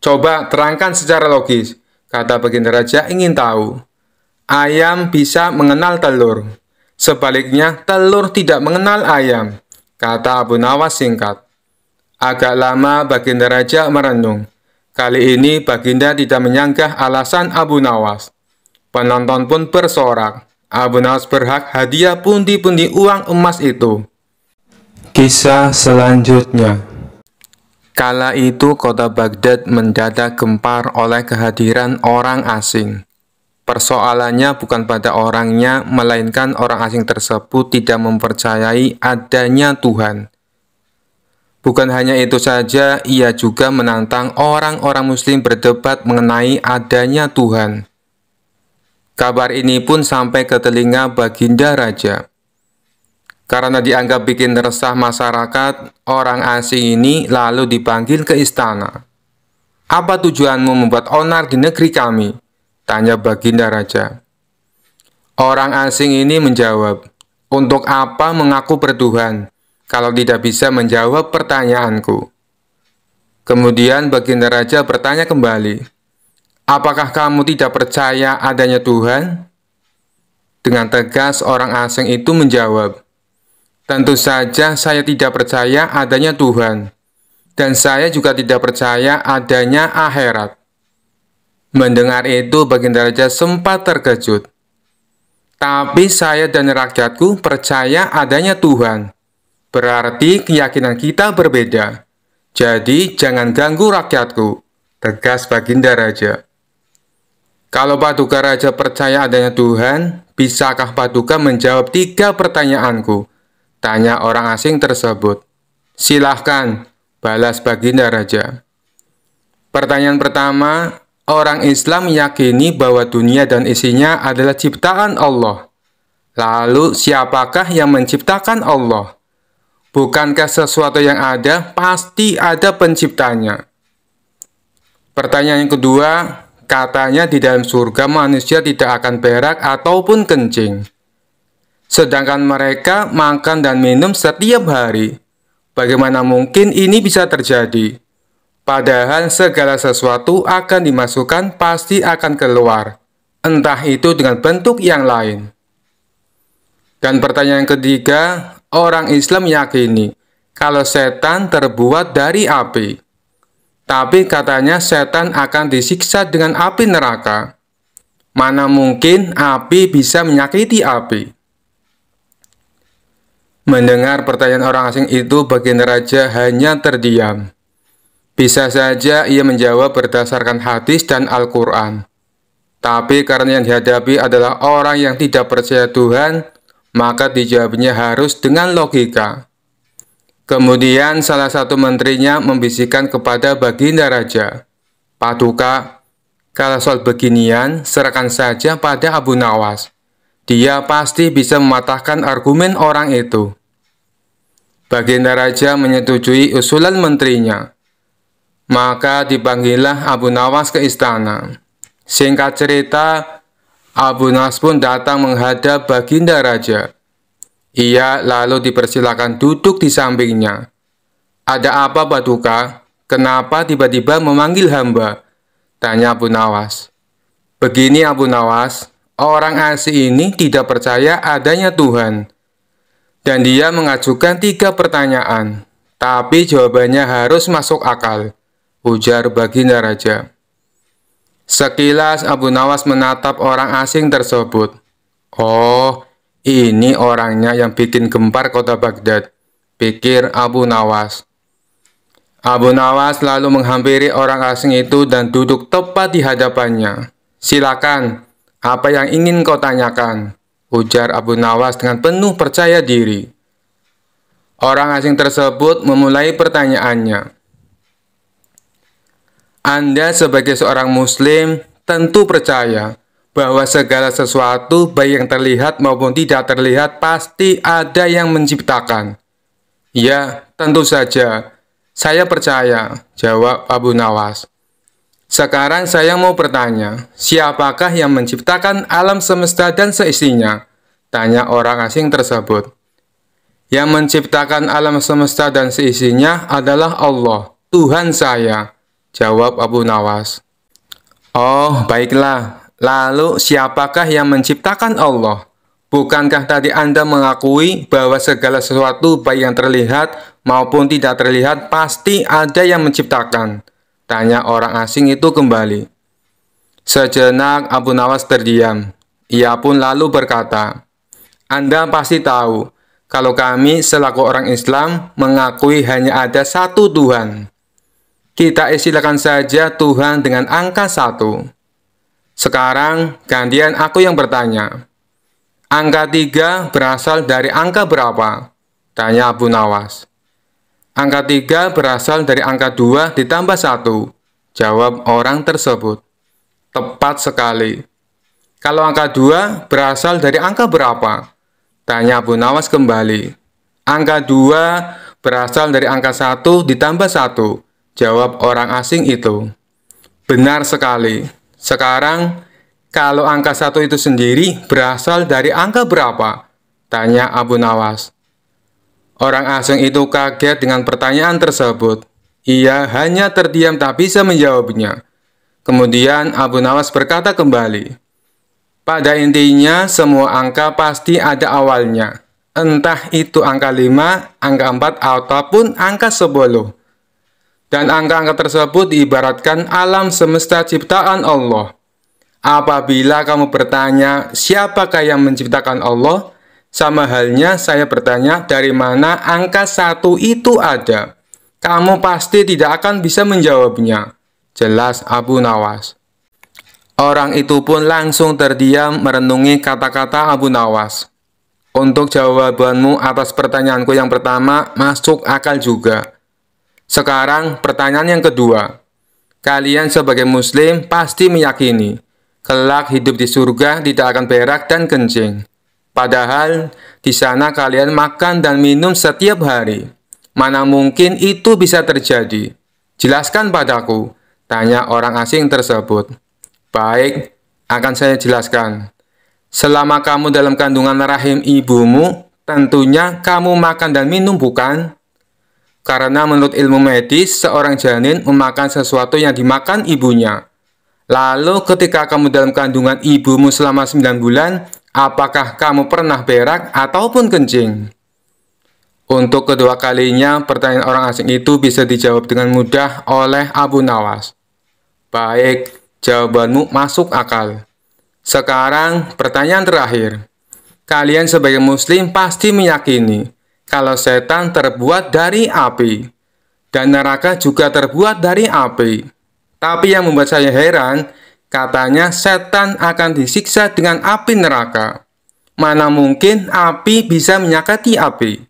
[SPEAKER 1] Coba terangkan secara logis, kata Baginda Raja ingin tahu. Ayam bisa mengenal telur. Sebaliknya, telur tidak mengenal ayam, kata Abu Nawas singkat. Agak lama Baginda Raja merenung. Kali ini Baginda tidak menyanggah alasan Abu Nawas. Penonton pun bersorak. Abu Nawas berhak hadiah pundi-pundi uang emas itu.
[SPEAKER 2] Kisah selanjutnya
[SPEAKER 1] Kala itu kota Baghdad mendadak gempar oleh kehadiran orang asing. Persoalannya bukan pada orangnya, melainkan orang asing tersebut tidak mempercayai adanya Tuhan. Bukan hanya itu saja, ia juga menantang orang-orang Muslim berdebat mengenai adanya Tuhan. Kabar ini pun sampai ke telinga Baginda Raja. Karena dianggap bikin resah masyarakat, orang asing ini lalu dipanggil ke istana. Apa tujuanmu membuat onar di negeri kami? Tanya Baginda Raja. Orang asing ini menjawab, Untuk apa mengaku bertuhan, kalau tidak bisa menjawab pertanyaanku? Kemudian Baginda Raja bertanya kembali, Apakah kamu tidak percaya adanya Tuhan? Dengan tegas orang asing itu menjawab, Tentu saja saya tidak percaya adanya Tuhan, dan saya juga tidak percaya adanya akhirat. Mendengar itu Baginda Raja sempat terkejut. Tapi saya dan rakyatku percaya adanya Tuhan. Berarti keyakinan kita berbeda. Jadi jangan ganggu rakyatku, tegas Baginda Raja. Kalau Paduka Raja percaya adanya Tuhan, bisakah Paduka menjawab tiga pertanyaanku? Tanya orang asing tersebut. Silahkan, balas Baginda Raja. Pertanyaan pertama, orang Islam meyakini bahwa dunia dan isinya adalah ciptaan Allah. Lalu, siapakah yang menciptakan Allah? Bukankah sesuatu yang ada pasti ada penciptanya? Pertanyaan yang kedua, katanya di dalam surga manusia tidak akan berak ataupun kencing. Sedangkan mereka makan dan minum setiap hari. Bagaimana mungkin ini bisa terjadi? Padahal segala sesuatu akan dimasukkan pasti akan keluar, entah itu dengan bentuk yang lain. Dan pertanyaan ketiga, orang Islam yakini kalau setan terbuat dari api. Tapi katanya setan akan disiksa dengan api neraka. Mana mungkin api bisa menyakiti api? Mendengar pertanyaan orang asing itu, baginda raja hanya terdiam. Bisa saja ia menjawab berdasarkan hadis dan Al-Quran. Tapi karena yang dihadapi adalah orang yang tidak percaya Tuhan, maka dijawabnya harus dengan logika. Kemudian salah satu menterinya membisikkan kepada baginda raja, Paduka, kalau soal beginian, serahkan saja pada Abu Nawas. Dia pasti bisa mematahkan argumen orang itu. Baginda Raja menyetujui usulan menterinya. Maka dipanggillah Abu Nawas ke istana. Singkat cerita, Abu Nawas pun datang menghadap Baginda Raja. Ia lalu dipersilakan duduk di sampingnya. Ada apa Paduka? Kenapa tiba-tiba memanggil hamba? Tanya Abu Nawas. Begini Abu Nawas, orang asli ini tidak percaya adanya Tuhan dan dia mengajukan tiga pertanyaan, tapi jawabannya harus masuk akal, ujar Baginda Raja. Sekilas Abu Nawas menatap orang asing tersebut. Oh, ini orangnya yang bikin gempar kota Baghdad, pikir Abu Nawas. Abu Nawas lalu menghampiri orang asing itu dan duduk tepat di hadapannya. Silakan, apa yang ingin kau tanyakan? ujar Abu Nawas dengan penuh percaya diri. Orang asing tersebut memulai pertanyaannya. Anda sebagai seorang muslim tentu percaya bahwa segala sesuatu baik yang terlihat maupun tidak terlihat pasti ada yang menciptakan. Ya, tentu saja. Saya percaya, jawab Abu Nawas. Sekarang saya mau bertanya, siapakah yang menciptakan alam semesta dan seisinya? Tanya orang asing tersebut. Yang menciptakan alam semesta dan seisinya adalah Allah, Tuhan saya. Jawab Abu Nawas. Oh, baiklah. Lalu siapakah yang menciptakan Allah? Bukankah tadi Anda mengakui bahwa segala sesuatu baik yang terlihat maupun tidak terlihat pasti ada yang menciptakan? Tanya orang asing itu kembali. Sejenak Abu Nawas terdiam. Ia pun lalu berkata, Anda pasti tahu kalau kami selaku orang Islam mengakui hanya ada satu Tuhan. Kita istilahkan saja Tuhan dengan angka satu. Sekarang gantian aku yang bertanya. Angka tiga berasal dari angka berapa? Tanya Abu Nawas. Angka 3 berasal dari angka 2 ditambah 1. Jawab orang tersebut. Tepat sekali. Kalau angka 2 berasal dari angka berapa? Tanya Bu Nawas kembali. Angka 2 berasal dari angka 1 ditambah 1. Jawab orang asing itu. Benar sekali. Sekarang, kalau angka satu itu sendiri berasal dari angka berapa? Tanya Abu Nawas. Orang asing itu kaget dengan pertanyaan tersebut. Ia hanya terdiam tak bisa menjawabnya. Kemudian Abu Nawas berkata kembali, Pada intinya semua angka pasti ada awalnya. Entah itu angka 5, angka 4, ataupun angka 10. Dan angka-angka tersebut diibaratkan alam semesta ciptaan Allah. Apabila kamu bertanya siapakah yang menciptakan Allah, sama halnya saya bertanya dari mana angka satu itu ada. Kamu pasti tidak akan bisa menjawabnya. Jelas Abu Nawas. Orang itu pun langsung terdiam merenungi kata-kata Abu Nawas. Untuk jawabanmu atas pertanyaanku yang pertama masuk akal juga. Sekarang pertanyaan yang kedua. Kalian sebagai muslim pasti meyakini kelak hidup di surga tidak akan berak dan kencing. Padahal di sana kalian makan dan minum setiap hari. Mana mungkin itu bisa terjadi? Jelaskan padaku, tanya orang asing tersebut. Baik, akan saya jelaskan. Selama kamu dalam kandungan rahim ibumu, tentunya kamu makan dan minum bukan? Karena menurut ilmu medis, seorang janin memakan sesuatu yang dimakan ibunya. Lalu ketika kamu dalam kandungan ibumu selama 9 bulan, apakah kamu pernah berak ataupun kencing? Untuk kedua kalinya, pertanyaan orang asing itu bisa dijawab dengan mudah oleh Abu Nawas. Baik, jawabanmu masuk akal. Sekarang, pertanyaan terakhir. Kalian sebagai muslim pasti meyakini kalau setan terbuat dari api dan neraka juga terbuat dari api. Tapi yang membuat saya heran, Katanya setan akan disiksa dengan api neraka. Mana mungkin api bisa menyakati api?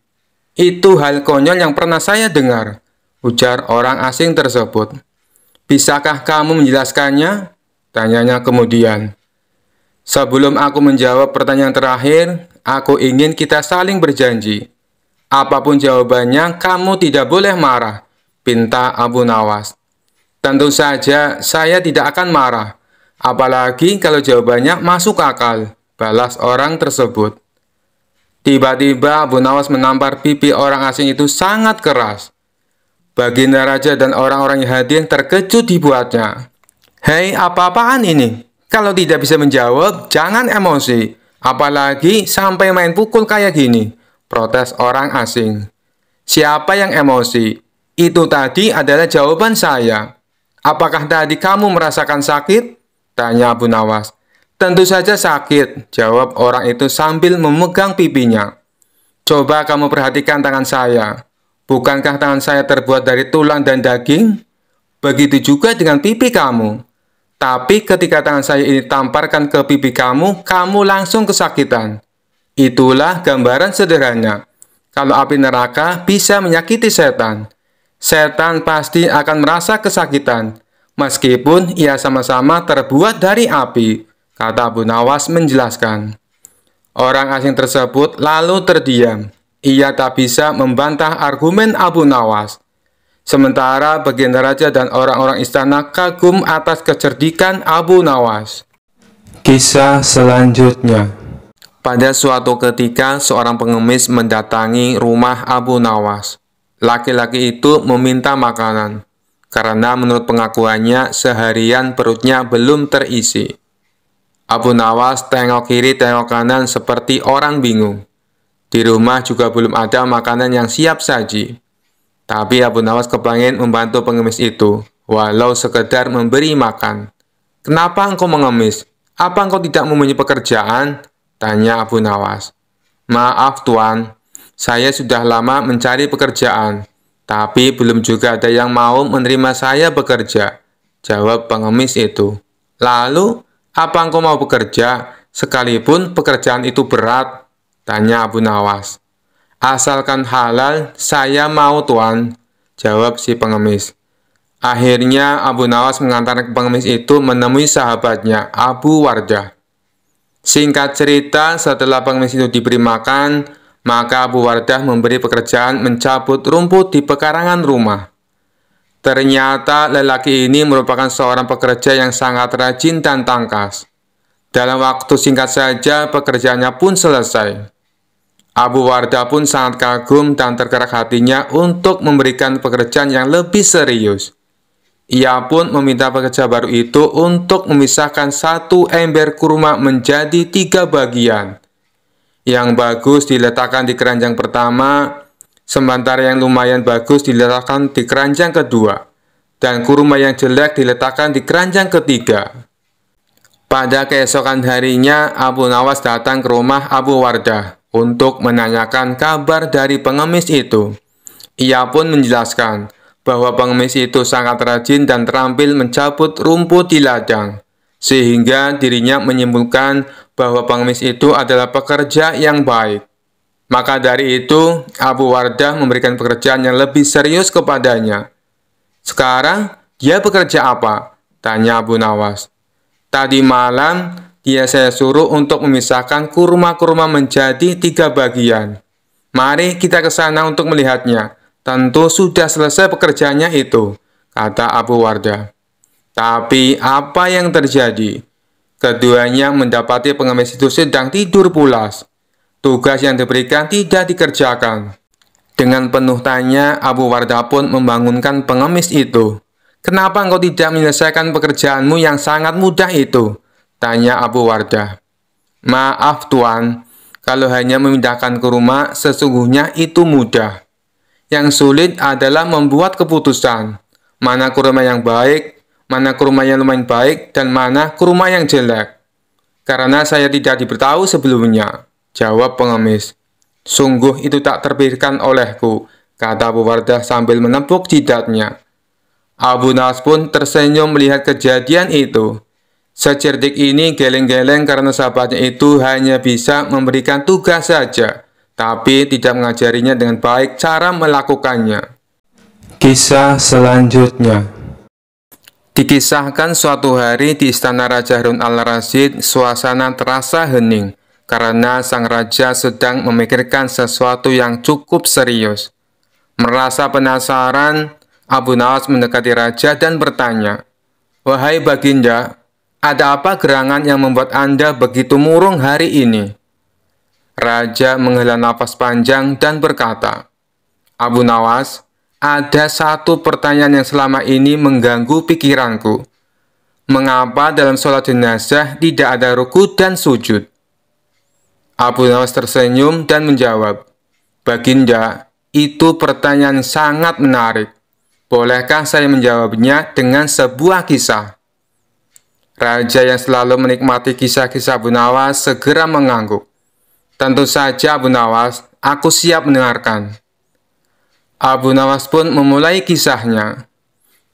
[SPEAKER 1] Itu hal konyol yang pernah saya dengar, ujar orang asing tersebut. Bisakah kamu menjelaskannya? Tanyanya kemudian. Sebelum aku menjawab pertanyaan terakhir, aku ingin kita saling berjanji. Apapun jawabannya, kamu tidak boleh marah, pinta Abu Nawas. Tentu saja, saya tidak akan marah, Apalagi kalau jawabannya masuk akal, balas orang tersebut. Tiba-tiba Abu Nawas menampar pipi orang asing itu sangat keras. Baginda Raja dan orang-orang yang hadir terkejut dibuatnya. Hei, apa-apaan ini? Kalau tidak bisa menjawab, jangan emosi. Apalagi sampai main pukul kayak gini. Protes orang asing. Siapa yang emosi? Itu tadi adalah jawaban saya. Apakah tadi kamu merasakan sakit? Tanya Abu Nawas. Tentu saja sakit, jawab orang itu sambil memegang pipinya. Coba kamu perhatikan tangan saya. Bukankah tangan saya terbuat dari tulang dan daging? Begitu juga dengan pipi kamu. Tapi ketika tangan saya ini tamparkan ke pipi kamu, kamu langsung kesakitan. Itulah gambaran sederhana. Kalau api neraka bisa menyakiti setan. Setan pasti akan merasa kesakitan meskipun ia sama-sama terbuat dari api, kata Abu Nawas menjelaskan. Orang asing tersebut lalu terdiam. Ia tak bisa membantah argumen Abu Nawas. Sementara baginda raja dan orang-orang istana kagum atas kecerdikan Abu Nawas.
[SPEAKER 2] Kisah selanjutnya
[SPEAKER 1] Pada suatu ketika, seorang pengemis mendatangi rumah Abu Nawas. Laki-laki itu meminta makanan karena menurut pengakuannya seharian perutnya belum terisi. Abu Nawas tengok kiri tengok kanan seperti orang bingung. Di rumah juga belum ada makanan yang siap saji. Tapi Abu Nawas kepengen membantu pengemis itu, walau sekedar memberi makan. Kenapa engkau mengemis? Apa engkau tidak mempunyai pekerjaan? Tanya Abu Nawas. Maaf tuan, saya sudah lama mencari pekerjaan, tapi belum juga ada yang mau menerima saya bekerja, jawab pengemis itu. Lalu, apa engkau mau bekerja, sekalipun pekerjaan itu berat? Tanya Abu Nawas. Asalkan halal, saya mau tuan, jawab si pengemis. Akhirnya Abu Nawas mengantar pengemis itu menemui sahabatnya, Abu Wardah. Singkat cerita, setelah pengemis itu diberi makan, maka Abu Wardah memberi pekerjaan mencabut rumput di pekarangan rumah. Ternyata lelaki ini merupakan seorang pekerja yang sangat rajin dan tangkas. Dalam waktu singkat saja pekerjaannya pun selesai. Abu Wardah pun sangat kagum dan tergerak hatinya untuk memberikan pekerjaan yang lebih serius. Ia pun meminta pekerja baru itu untuk memisahkan satu ember kurma menjadi tiga bagian yang bagus diletakkan di keranjang pertama, sementara yang lumayan bagus diletakkan di keranjang kedua, dan kurma yang jelek diletakkan di keranjang ketiga. Pada keesokan harinya, Abu Nawas datang ke rumah Abu Wardah untuk menanyakan kabar dari pengemis itu. Ia pun menjelaskan bahwa pengemis itu sangat rajin dan terampil mencabut rumput di ladang, sehingga dirinya menyimpulkan bahwa pengemis itu adalah pekerja yang baik. Maka dari itu, Abu Wardah memberikan pekerjaan yang lebih serius kepadanya. Sekarang, dia bekerja apa? Tanya Abu Nawas. Tadi malam, dia saya suruh untuk memisahkan kurma-kurma menjadi tiga bagian. Mari kita ke sana untuk melihatnya. Tentu sudah selesai pekerjaannya itu, kata Abu Wardah. Tapi apa yang terjadi? Keduanya mendapati pengemis itu sedang tidur pulas. Tugas yang diberikan tidak dikerjakan. Dengan penuh tanya, Abu Wardah pun membangunkan pengemis itu. Kenapa engkau tidak menyelesaikan pekerjaanmu yang sangat mudah itu? Tanya Abu Wardah. Maaf tuan, kalau hanya memindahkan ke rumah, sesungguhnya itu mudah. Yang sulit adalah membuat keputusan. Mana kurma yang baik, mana kurma yang lumayan baik dan mana kurma yang jelek. Karena saya tidak diberitahu sebelumnya, jawab pengemis. Sungguh itu tak terpikirkan olehku, kata Bu Wardah sambil menepuk jidatnya. Abu Nas pun tersenyum melihat kejadian itu. Secerdik ini geleng-geleng karena sahabatnya itu hanya bisa memberikan tugas saja, tapi tidak mengajarinya dengan baik cara melakukannya.
[SPEAKER 2] Kisah selanjutnya Dikisahkan
[SPEAKER 1] suatu hari di istana Raja Harun al-Rasyid, suasana terasa hening karena sang raja sedang memikirkan sesuatu yang cukup serius. Merasa penasaran, Abu Nawas mendekati raja dan bertanya, "Wahai Baginda, ada apa gerangan yang membuat Anda begitu murung hari ini?" Raja menghela nafas panjang dan berkata, "Abu Nawas, ada satu pertanyaan yang selama ini mengganggu pikiranku. Mengapa dalam sholat jenazah tidak ada ruku dan sujud? Abu Nawas tersenyum dan menjawab, Baginda, itu pertanyaan sangat menarik. Bolehkah saya menjawabnya dengan sebuah kisah? Raja yang selalu menikmati kisah-kisah Abu Nawas segera mengangguk. Tentu saja Abu Nawas, aku siap mendengarkan. Abu Nawas pun memulai kisahnya.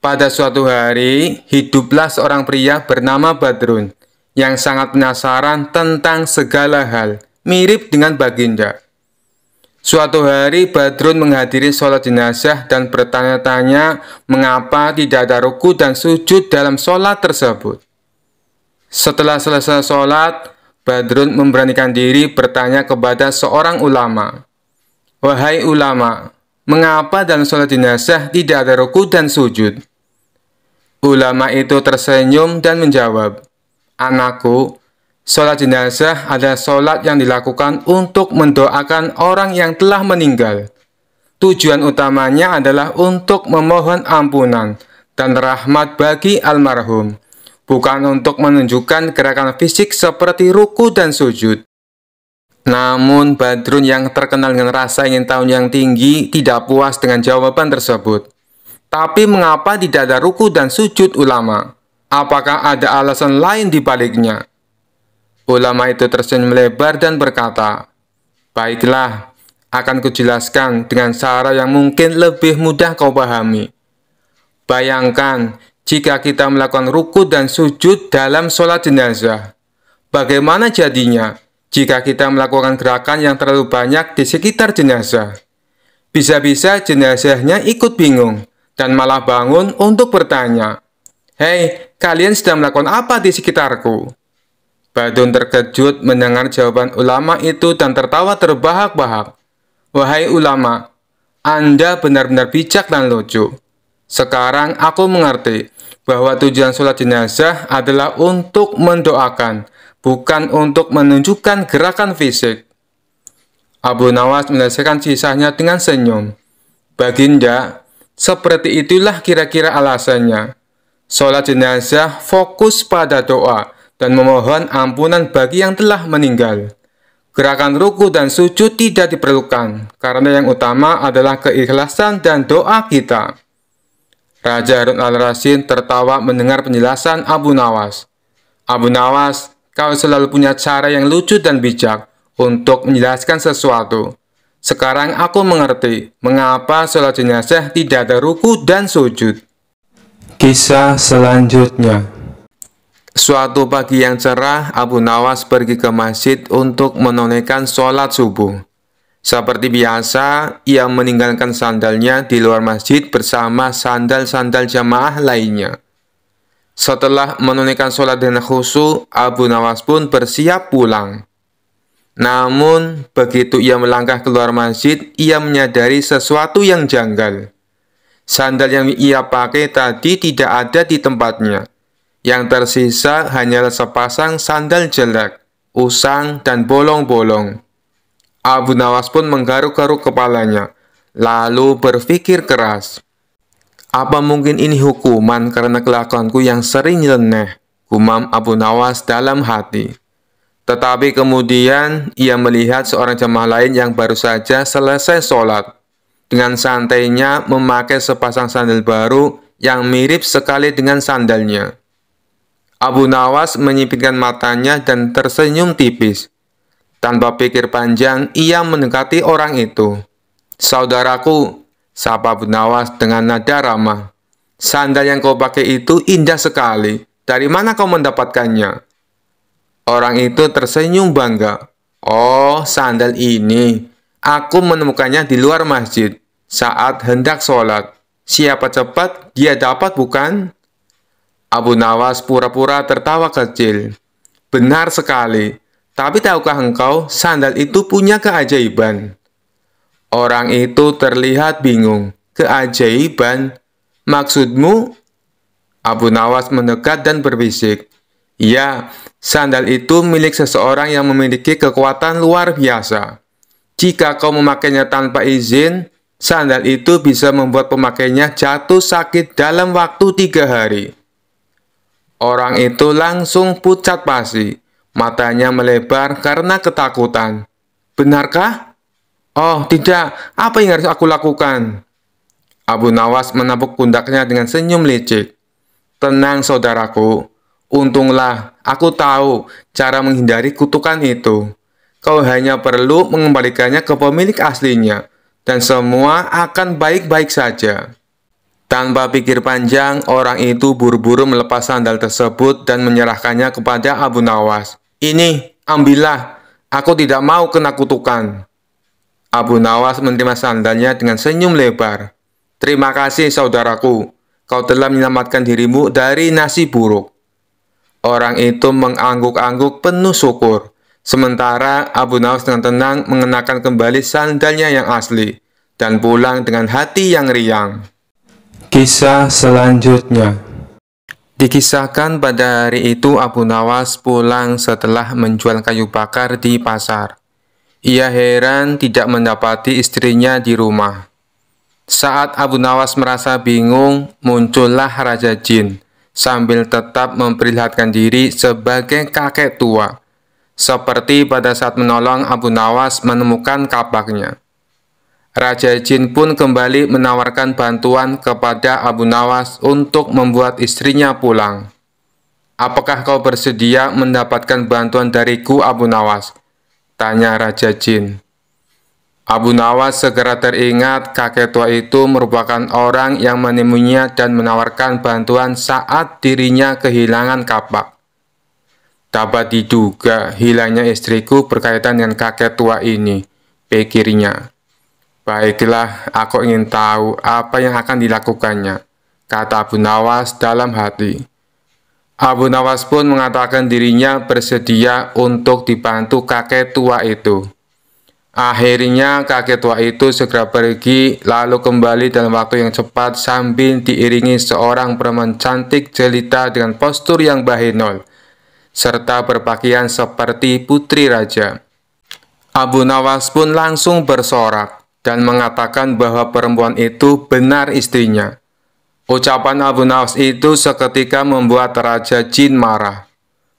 [SPEAKER 1] Pada suatu hari, hiduplah seorang pria bernama Badrun yang sangat penasaran tentang segala hal, mirip dengan Baginda. Suatu hari, Badrun menghadiri sholat jenazah dan bertanya-tanya mengapa tidak ada ruku dan sujud dalam sholat tersebut. Setelah selesai sholat, Badrun memberanikan diri bertanya kepada seorang ulama. Wahai ulama, mengapa dalam sholat jenazah tidak ada ruku dan sujud? Ulama itu tersenyum dan menjawab, Anakku, sholat jenazah adalah sholat yang dilakukan untuk mendoakan orang yang telah meninggal. Tujuan utamanya adalah untuk memohon ampunan dan rahmat bagi almarhum, bukan untuk menunjukkan gerakan fisik seperti ruku dan sujud. Namun Badrun yang terkenal dengan rasa ingin tahu yang tinggi tidak puas dengan jawaban tersebut. Tapi mengapa tidak ada ruku dan sujud ulama? Apakah ada alasan lain di baliknya? Ulama itu tersenyum lebar dan berkata, Baiklah, akan kujelaskan dengan cara yang mungkin lebih mudah kau pahami. Bayangkan jika kita melakukan ruku dan sujud dalam sholat jenazah. Bagaimana jadinya? jika kita melakukan gerakan yang terlalu banyak di sekitar jenazah. Bisa-bisa jenazahnya ikut bingung dan malah bangun untuk bertanya, Hei, kalian sedang melakukan apa di sekitarku? Badun terkejut mendengar jawaban ulama itu dan tertawa terbahak-bahak. Wahai ulama, Anda benar-benar bijak dan lucu. Sekarang aku mengerti bahwa tujuan sholat jenazah adalah untuk mendoakan bukan untuk menunjukkan gerakan fisik. Abu Nawas menyelesaikan kisahnya dengan senyum. Baginda, seperti itulah kira-kira alasannya. Sholat jenazah fokus pada doa dan memohon ampunan bagi yang telah meninggal. Gerakan ruku dan sujud tidak diperlukan, karena yang utama adalah keikhlasan dan doa kita. Raja Harun al Rasin tertawa mendengar penjelasan Abu Nawas. Abu Nawas Kau selalu punya cara yang lucu dan bijak untuk menjelaskan sesuatu. Sekarang aku mengerti mengapa sholat jenazah tidak ada ruku dan sujud.
[SPEAKER 2] Kisah selanjutnya
[SPEAKER 1] Suatu pagi yang cerah, Abu Nawas pergi ke masjid untuk menunaikan sholat subuh. Seperti biasa, ia meninggalkan sandalnya di luar masjid bersama sandal-sandal jamaah lainnya. Setelah menunaikan sholat dan khusu, Abu Nawas pun bersiap pulang. Namun, begitu ia melangkah keluar masjid, ia menyadari sesuatu yang janggal. Sandal yang ia pakai tadi tidak ada di tempatnya. Yang tersisa hanyalah sepasang sandal jelek, usang, dan bolong-bolong. Abu Nawas pun menggaruk-garuk kepalanya, lalu berpikir keras. Apa mungkin ini hukuman karena kelakuanku yang sering leneh? Gumam Abu Nawas dalam hati. Tetapi kemudian ia melihat seorang jemaah lain yang baru saja selesai sholat. Dengan santainya memakai sepasang sandal baru yang mirip sekali dengan sandalnya. Abu Nawas menyipitkan matanya dan tersenyum tipis. Tanpa pikir panjang, ia mendekati orang itu. Saudaraku, Sapa Abu Nawas dengan nada ramah. Sandal yang kau pakai itu indah sekali. Dari mana kau mendapatkannya? Orang itu tersenyum bangga. Oh, sandal ini. Aku menemukannya di luar masjid saat hendak sholat. Siapa cepat, dia dapat bukan? Abu Nawas pura-pura tertawa kecil. Benar sekali. Tapi tahukah engkau, sandal itu punya keajaiban. Orang itu terlihat bingung. Keajaiban. Maksudmu? Abu Nawas mendekat dan berbisik. Ya, sandal itu milik seseorang yang memiliki kekuatan luar biasa. Jika kau memakainya tanpa izin, sandal itu bisa membuat pemakainya jatuh sakit dalam waktu tiga hari. Orang itu langsung pucat pasi, matanya melebar karena ketakutan. Benarkah? Oh, tidak. Apa yang harus aku lakukan? Abu Nawas menepuk pundaknya dengan senyum licik. Tenang, saudaraku. Untunglah, aku tahu cara menghindari kutukan itu. Kau hanya perlu mengembalikannya ke pemilik aslinya, dan semua akan baik-baik saja. Tanpa pikir panjang, orang itu buru-buru melepas sandal tersebut dan menyerahkannya kepada Abu Nawas. Ini, ambillah. Aku tidak mau kena kutukan. Abu Nawas menerima sandalnya dengan senyum lebar. Terima kasih saudaraku, kau telah menyelamatkan dirimu dari nasi buruk. Orang itu mengangguk-angguk penuh syukur. Sementara Abu Nawas dengan tenang mengenakan kembali sandalnya yang asli dan pulang dengan hati yang riang.
[SPEAKER 2] Kisah selanjutnya Dikisahkan
[SPEAKER 1] pada hari itu Abu Nawas pulang setelah menjual kayu bakar di pasar. Ia heran tidak mendapati istrinya di rumah. Saat Abu Nawas merasa bingung, muncullah Raja Jin sambil tetap memperlihatkan diri sebagai kakek tua, seperti pada saat menolong Abu Nawas menemukan kapaknya. Raja Jin pun kembali menawarkan bantuan kepada Abu Nawas untuk membuat istrinya pulang. Apakah kau bersedia mendapatkan bantuan dariku Abu Nawas? Tanya Raja Jin. Abu Nawas segera teringat kakek tua itu merupakan orang yang menemuinya dan menawarkan bantuan saat dirinya kehilangan kapak. Dapat diduga hilangnya istriku berkaitan dengan kakek tua ini, pikirnya. Baiklah, aku ingin tahu apa yang akan dilakukannya, kata Abu Nawas dalam hati. Abu Nawas pun mengatakan dirinya bersedia untuk dibantu kakek tua itu. Akhirnya kakek tua itu segera pergi lalu kembali dalam waktu yang cepat sambil diiringi seorang perempuan cantik jelita dengan postur yang bahinol serta berpakaian seperti putri raja. Abu Nawas pun langsung bersorak dan mengatakan bahwa perempuan itu benar istrinya. Ucapan Abu Nawas itu seketika membuat Raja Jin marah.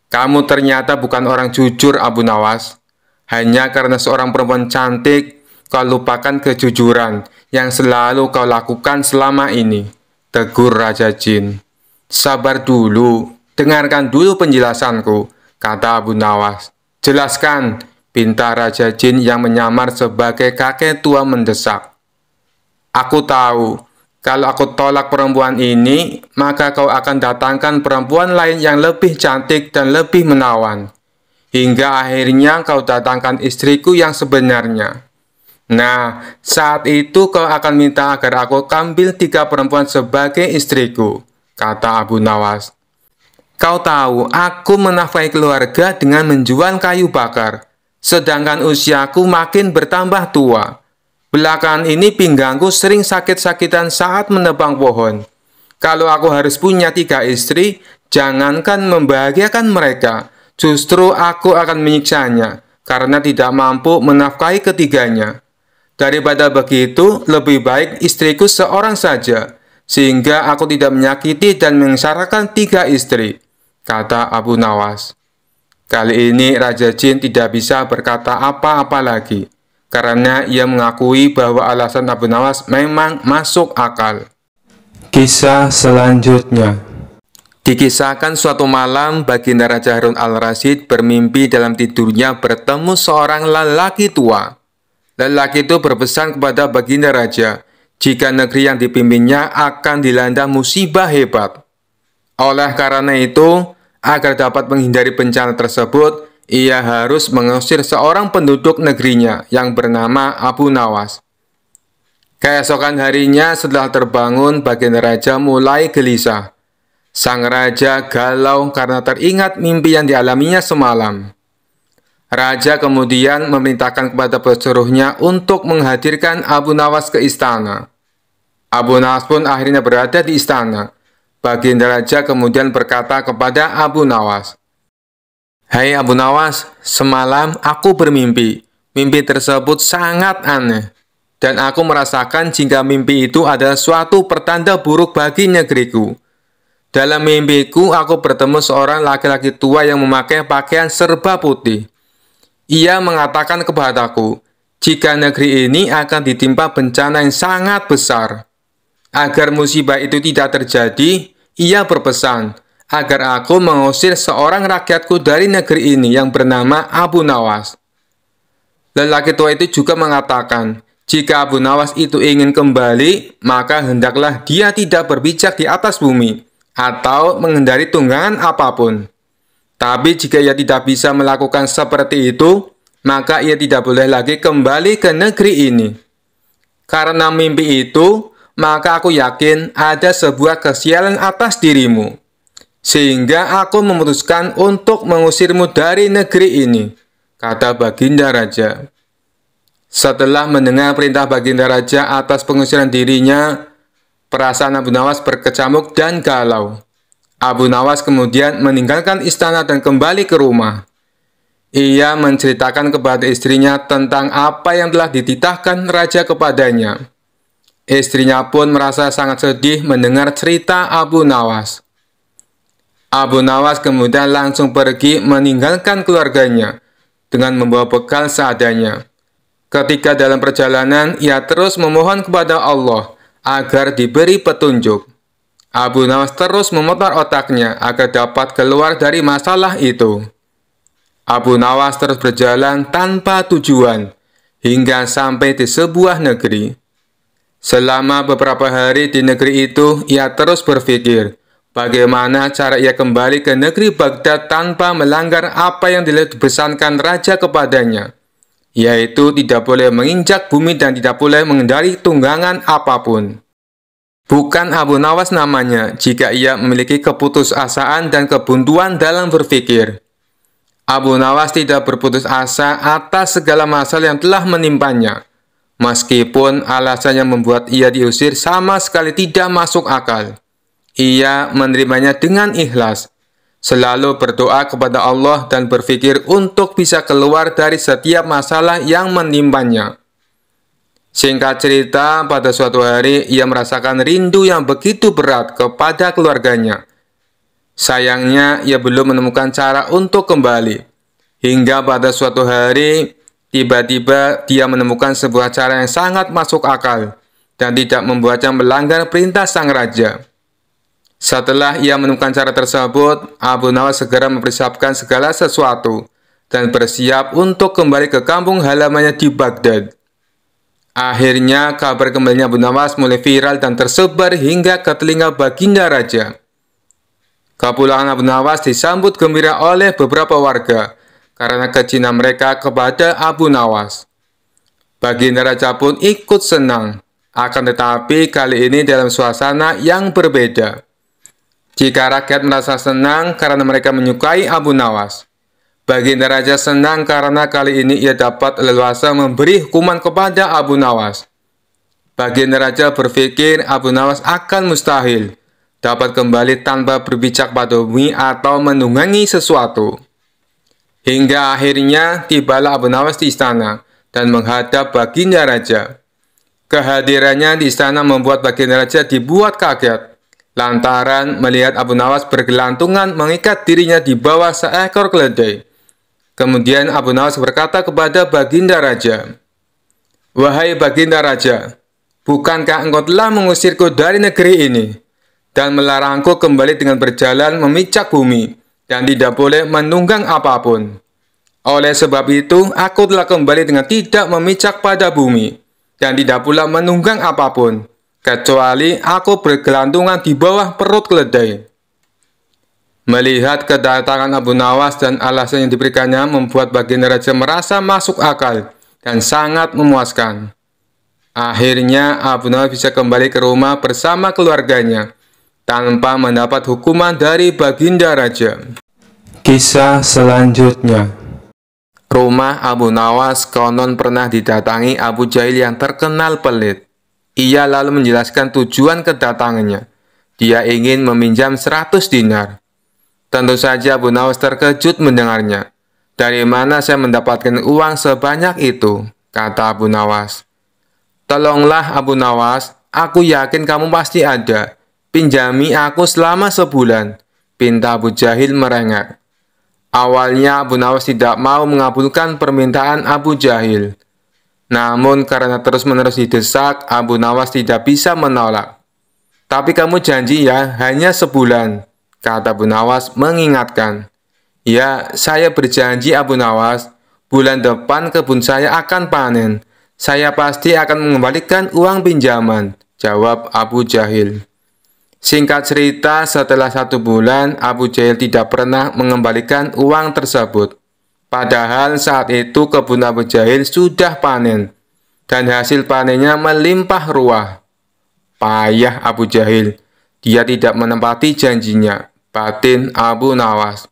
[SPEAKER 1] Kamu ternyata bukan orang jujur Abu Nawas. Hanya karena seorang perempuan cantik, kau lupakan kejujuran yang selalu kau lakukan selama ini. Tegur Raja Jin. Sabar dulu, dengarkan dulu penjelasanku, kata Abu Nawas. Jelaskan, pinta Raja Jin yang menyamar sebagai kakek tua mendesak. Aku tahu, kalau aku tolak perempuan ini, maka kau akan datangkan perempuan lain yang lebih cantik dan lebih menawan. Hingga akhirnya kau datangkan istriku yang sebenarnya. Nah, saat itu kau akan minta agar aku ambil tiga perempuan sebagai istriku, kata Abu Nawas. Kau tahu, aku menafkahi keluarga dengan menjual kayu bakar, sedangkan usiaku makin bertambah tua Belakangan ini pinggangku sering sakit-sakitan saat menebang pohon. Kalau aku harus punya tiga istri, jangankan membahagiakan mereka, justru aku akan menyiksanya karena tidak mampu menafkahi ketiganya. Daripada begitu, lebih baik istriku seorang saja, sehingga aku tidak menyakiti dan mengisarakan tiga istri, kata Abu Nawas. Kali ini Raja Jin tidak bisa berkata apa-apa lagi karena ia mengakui bahwa alasan Abu Nawas memang masuk akal.
[SPEAKER 2] Kisah selanjutnya
[SPEAKER 1] Dikisahkan suatu malam Baginda Raja Harun al Rasid bermimpi dalam tidurnya bertemu seorang lelaki tua. Lelaki itu berpesan kepada Baginda Raja, jika negeri yang dipimpinnya akan dilanda musibah hebat. Oleh karena itu, agar dapat menghindari bencana tersebut, ia harus mengusir seorang penduduk negerinya yang bernama Abu Nawas. Keesokan harinya setelah terbangun, baginda raja mulai gelisah. Sang raja galau karena teringat mimpi yang dialaminya semalam. Raja kemudian memerintahkan kepada pesuruhnya untuk menghadirkan Abu Nawas ke istana. Abu Nawas pun akhirnya berada di istana. Baginda Raja kemudian berkata kepada Abu Nawas, Hai Abu Nawas, semalam aku bermimpi. Mimpi tersebut sangat aneh. Dan aku merasakan jika mimpi itu adalah suatu pertanda buruk bagi negeriku. Dalam mimpiku, aku bertemu seorang laki-laki tua yang memakai pakaian serba putih. Ia mengatakan kepadaku, jika negeri ini akan ditimpa bencana yang sangat besar. Agar musibah itu tidak terjadi, ia berpesan, agar aku mengusir seorang rakyatku dari negeri ini yang bernama Abu Nawas. Lelaki tua itu juga mengatakan, jika Abu Nawas itu ingin kembali, maka hendaklah dia tidak berbicak di atas bumi atau menghindari tunggangan apapun. Tapi jika ia tidak bisa melakukan seperti itu, maka ia tidak boleh lagi kembali ke negeri ini. Karena mimpi itu, maka aku yakin ada sebuah kesialan atas dirimu sehingga aku memutuskan untuk mengusirmu dari negeri ini, kata Baginda Raja. Setelah mendengar perintah Baginda Raja atas pengusiran dirinya, perasaan Abu Nawas berkecamuk dan galau. Abu Nawas kemudian meninggalkan istana dan kembali ke rumah. Ia menceritakan kepada istrinya tentang apa yang telah dititahkan Raja kepadanya. Istrinya pun merasa sangat sedih mendengar cerita Abu Nawas. Abu Nawas kemudian langsung pergi meninggalkan keluarganya dengan membawa bekal seadanya. Ketika dalam perjalanan, ia terus memohon kepada Allah agar diberi petunjuk. Abu Nawas terus memutar otaknya agar dapat keluar dari masalah itu. Abu Nawas terus berjalan tanpa tujuan hingga sampai di sebuah negeri. Selama beberapa hari di negeri itu, ia terus berpikir Bagaimana cara ia kembali ke negeri Baghdad tanpa melanggar apa yang dipesankan raja kepadanya, yaitu tidak boleh menginjak bumi dan tidak boleh mengendari tunggangan apapun. Bukan Abu Nawas namanya jika ia memiliki keputusasaan dan kebuntuan dalam berpikir. Abu Nawas tidak berputus asa atas segala masalah yang telah menimpanya, meskipun alasannya membuat ia diusir sama sekali tidak masuk akal ia menerimanya dengan ikhlas, selalu berdoa kepada Allah dan berpikir untuk bisa keluar dari setiap masalah yang menimpanya. Singkat cerita, pada suatu hari ia merasakan rindu yang begitu berat kepada keluarganya. Sayangnya, ia belum menemukan cara untuk kembali. Hingga pada suatu hari, tiba-tiba dia menemukan sebuah cara yang sangat masuk akal dan tidak membuatnya melanggar perintah sang raja. Setelah ia menemukan cara tersebut, Abu Nawas segera mempersiapkan segala sesuatu dan bersiap untuk kembali ke kampung halamannya di Baghdad. Akhirnya, kabar kembalinya Abu Nawas mulai viral dan tersebar hingga ke telinga baginda raja. Kepulangan Abu Nawas disambut gembira oleh beberapa warga karena kecina mereka kepada Abu Nawas. Baginda Raja pun ikut senang, akan tetapi kali ini dalam suasana yang berbeda. Jika rakyat merasa senang karena mereka menyukai Abu Nawas, Baginda Raja senang karena kali ini ia dapat leluasa memberi hukuman kepada Abu Nawas. Baginda Raja berpikir Abu Nawas akan mustahil dapat kembali tanpa berbicak pada bumi atau menunggangi sesuatu. Hingga akhirnya tibalah Abu Nawas di istana dan menghadap Baginda Raja. Kehadirannya di istana membuat Baginda Raja dibuat kaget Lantaran melihat Abu Nawas bergelantungan mengikat dirinya di bawah seekor keledai. Kemudian Abu Nawas berkata kepada Baginda Raja, Wahai Baginda Raja, bukankah engkau telah mengusirku dari negeri ini dan melarangku kembali dengan berjalan memicak bumi dan tidak boleh menunggang apapun? Oleh sebab itu, aku telah kembali dengan tidak memicak pada bumi dan tidak pula menunggang apapun kecuali aku bergelantungan di bawah perut keledai. Melihat kedatangan Abu Nawas dan alasan yang diberikannya membuat baginda raja merasa masuk akal dan sangat memuaskan. Akhirnya Abu Nawas bisa kembali ke rumah bersama keluarganya tanpa mendapat hukuman dari baginda raja.
[SPEAKER 2] Kisah selanjutnya
[SPEAKER 1] Rumah Abu Nawas konon pernah didatangi Abu Jahil yang terkenal pelit. Ia lalu menjelaskan tujuan kedatangannya. Dia ingin meminjam 100 dinar. Tentu saja Abu Nawas terkejut mendengarnya. Dari mana saya mendapatkan uang sebanyak itu? Kata Abu Nawas. Tolonglah Abu Nawas, aku yakin kamu pasti ada. Pinjami aku selama sebulan. Pinta Abu Jahil merengek. Awalnya Abu Nawas tidak mau mengabulkan permintaan Abu Jahil. Namun karena terus-menerus didesak, Abu Nawas tidak bisa menolak. Tapi kamu janji ya, hanya sebulan, kata Abu Nawas mengingatkan. Ya, saya berjanji Abu Nawas, bulan depan kebun saya akan panen. Saya pasti akan mengembalikan uang pinjaman, jawab Abu Jahil. Singkat cerita, setelah satu bulan, Abu Jahil tidak pernah mengembalikan uang tersebut. Padahal saat itu kebun Abu Jahil sudah panen dan hasil panennya melimpah ruah. Payah Abu Jahil, dia tidak menempati janjinya, batin Abu Nawas.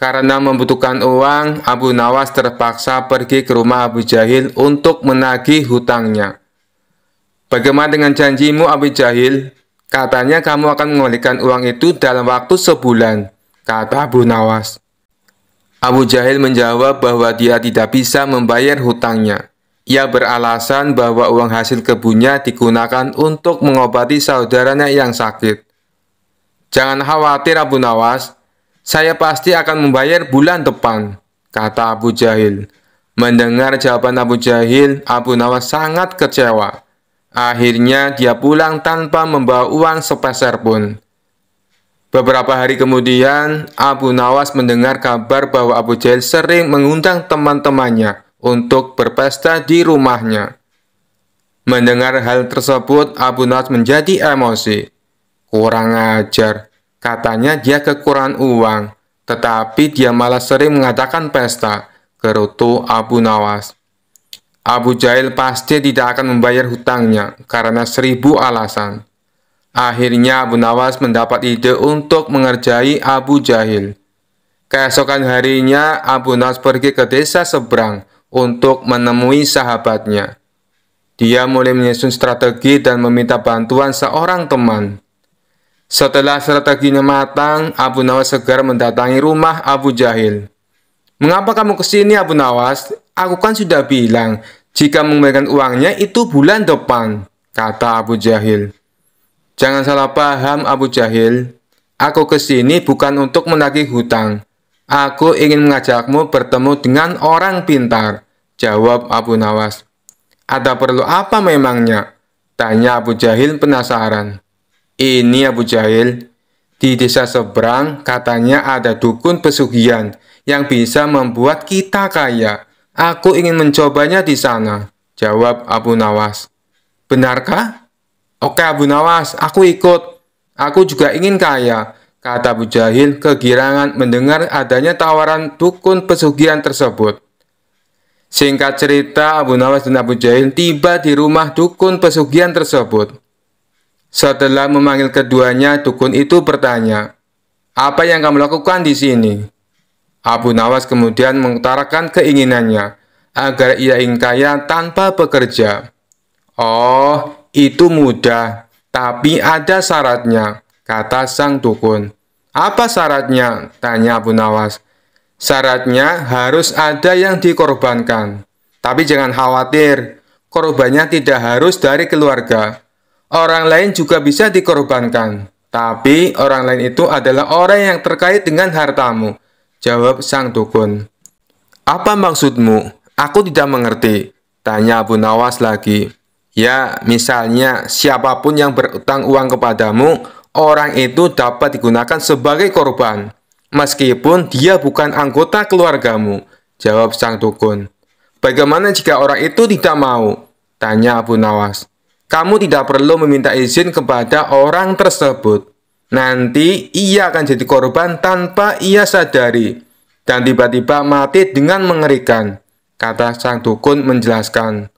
[SPEAKER 1] Karena membutuhkan uang, Abu Nawas terpaksa pergi ke rumah Abu Jahil untuk menagih hutangnya. Bagaimana dengan janjimu Abu Jahil? Katanya kamu akan mengembalikan uang itu dalam waktu sebulan, kata Abu Nawas. Abu Jahil menjawab bahwa dia tidak bisa membayar hutangnya. Ia beralasan bahwa uang hasil kebunnya digunakan untuk mengobati saudaranya yang sakit. Jangan khawatir Abu Nawas, saya pasti akan membayar bulan depan, kata Abu Jahil. Mendengar jawaban Abu Jahil, Abu Nawas sangat kecewa. Akhirnya dia pulang tanpa membawa uang sepeser pun. Beberapa hari kemudian, Abu Nawas mendengar kabar bahwa Abu Jahal sering mengundang teman-temannya untuk berpesta di rumahnya. Mendengar hal tersebut, Abu Nawas menjadi emosi. Kurang ajar, katanya dia kekurangan uang, tetapi dia malah sering mengadakan pesta, gerutu Abu Nawas. Abu Jahil pasti tidak akan membayar hutangnya karena seribu alasan. Akhirnya Abu Nawas mendapat ide untuk mengerjai Abu Jahil. Keesokan harinya Abu Nawas pergi ke desa seberang untuk menemui sahabatnya. Dia mulai menyusun strategi dan meminta bantuan seorang teman. Setelah strateginya matang, Abu Nawas segera mendatangi rumah Abu Jahil. Mengapa kamu kesini Abu Nawas? Aku kan sudah bilang, jika memberikan uangnya itu bulan depan, kata Abu Jahil. Jangan salah paham Abu Jahil. Aku kesini bukan untuk menagih hutang. Aku ingin mengajakmu bertemu dengan orang pintar, jawab Abu Nawas. Ada perlu apa memangnya? Tanya Abu Jahil penasaran. Ini Abu Jahil, di desa seberang katanya ada dukun pesugihan yang bisa membuat kita kaya. Aku ingin mencobanya di sana, jawab Abu Nawas. Benarkah? Oke Abu Nawas, aku ikut. Aku juga ingin kaya, kata Abu Jahil kegirangan mendengar adanya tawaran dukun pesugihan tersebut. Singkat cerita, Abu Nawas dan Abu Jahil tiba di rumah dukun pesugihan tersebut. Setelah memanggil keduanya, dukun itu bertanya, "Apa yang kamu lakukan di sini?" Abu Nawas kemudian mengutarakan keinginannya agar ia ingin kaya tanpa bekerja. "Oh, itu mudah, tapi ada syaratnya, kata sang dukun. Apa syaratnya? Tanya Abu Nawas. Syaratnya harus ada yang dikorbankan. Tapi jangan khawatir, korbannya tidak harus dari keluarga. Orang lain juga bisa dikorbankan. Tapi orang lain itu adalah orang yang terkait dengan hartamu. Jawab sang dukun. Apa maksudmu? Aku tidak mengerti. Tanya Abu Nawas lagi. Ya, misalnya siapapun yang berutang uang kepadamu, orang itu dapat digunakan sebagai korban, meskipun dia bukan anggota keluargamu, jawab sang dukun. Bagaimana jika orang itu tidak mau? Tanya Abu Nawas. Kamu tidak perlu meminta izin kepada orang tersebut. Nanti ia akan jadi korban tanpa ia sadari dan tiba-tiba mati dengan mengerikan, kata sang dukun menjelaskan.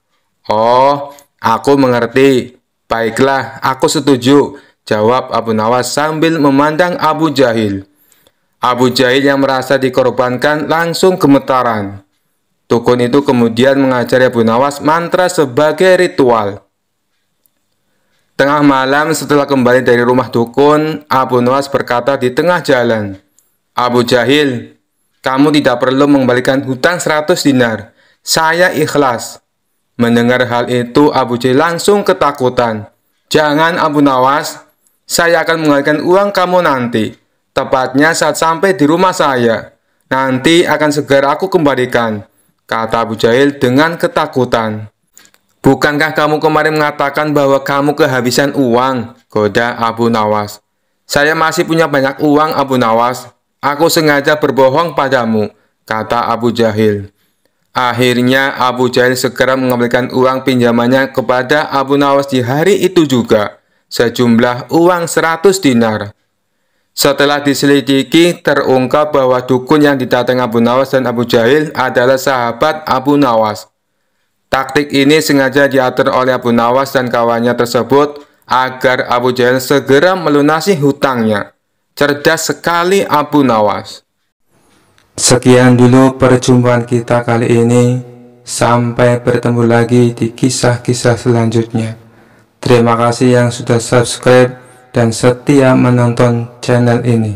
[SPEAKER 1] Oh, Aku mengerti. Baiklah, aku setuju, jawab Abu Nawas sambil memandang Abu Jahil. Abu Jahil yang merasa dikorbankan langsung gemetaran. Dukun itu kemudian mengajari Abu Nawas mantra sebagai ritual. Tengah malam setelah kembali dari rumah dukun, Abu Nawas berkata di tengah jalan, Abu Jahil, kamu tidak perlu mengembalikan hutang 100 dinar. Saya ikhlas. Mendengar hal itu, Abu Jahal langsung ketakutan. Jangan Abu Nawas, saya akan mengalihkan uang kamu nanti. Tepatnya saat sampai di rumah saya. Nanti akan segera aku kembalikan, kata Abu Jahil dengan ketakutan. Bukankah kamu kemarin mengatakan bahwa kamu kehabisan uang? Goda Abu Nawas. Saya masih punya banyak uang Abu Nawas. Aku sengaja berbohong padamu, kata Abu Jahil. Akhirnya Abu Jahil segera mengembalikan uang pinjamannya kepada Abu Nawas di hari itu juga, sejumlah uang 100 dinar. Setelah diselidiki, terungkap bahwa dukun yang didatangi Abu Nawas dan Abu Jahil adalah sahabat Abu Nawas. Taktik ini sengaja diatur oleh Abu Nawas dan kawannya tersebut agar Abu Jahil segera melunasi hutangnya. Cerdas sekali Abu Nawas.
[SPEAKER 2] Sekian dulu perjumpaan kita kali ini. Sampai
[SPEAKER 1] bertemu lagi di kisah-kisah selanjutnya. Terima kasih yang sudah subscribe dan setia menonton channel ini.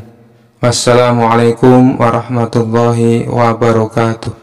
[SPEAKER 1] Wassalamualaikum warahmatullahi wabarakatuh.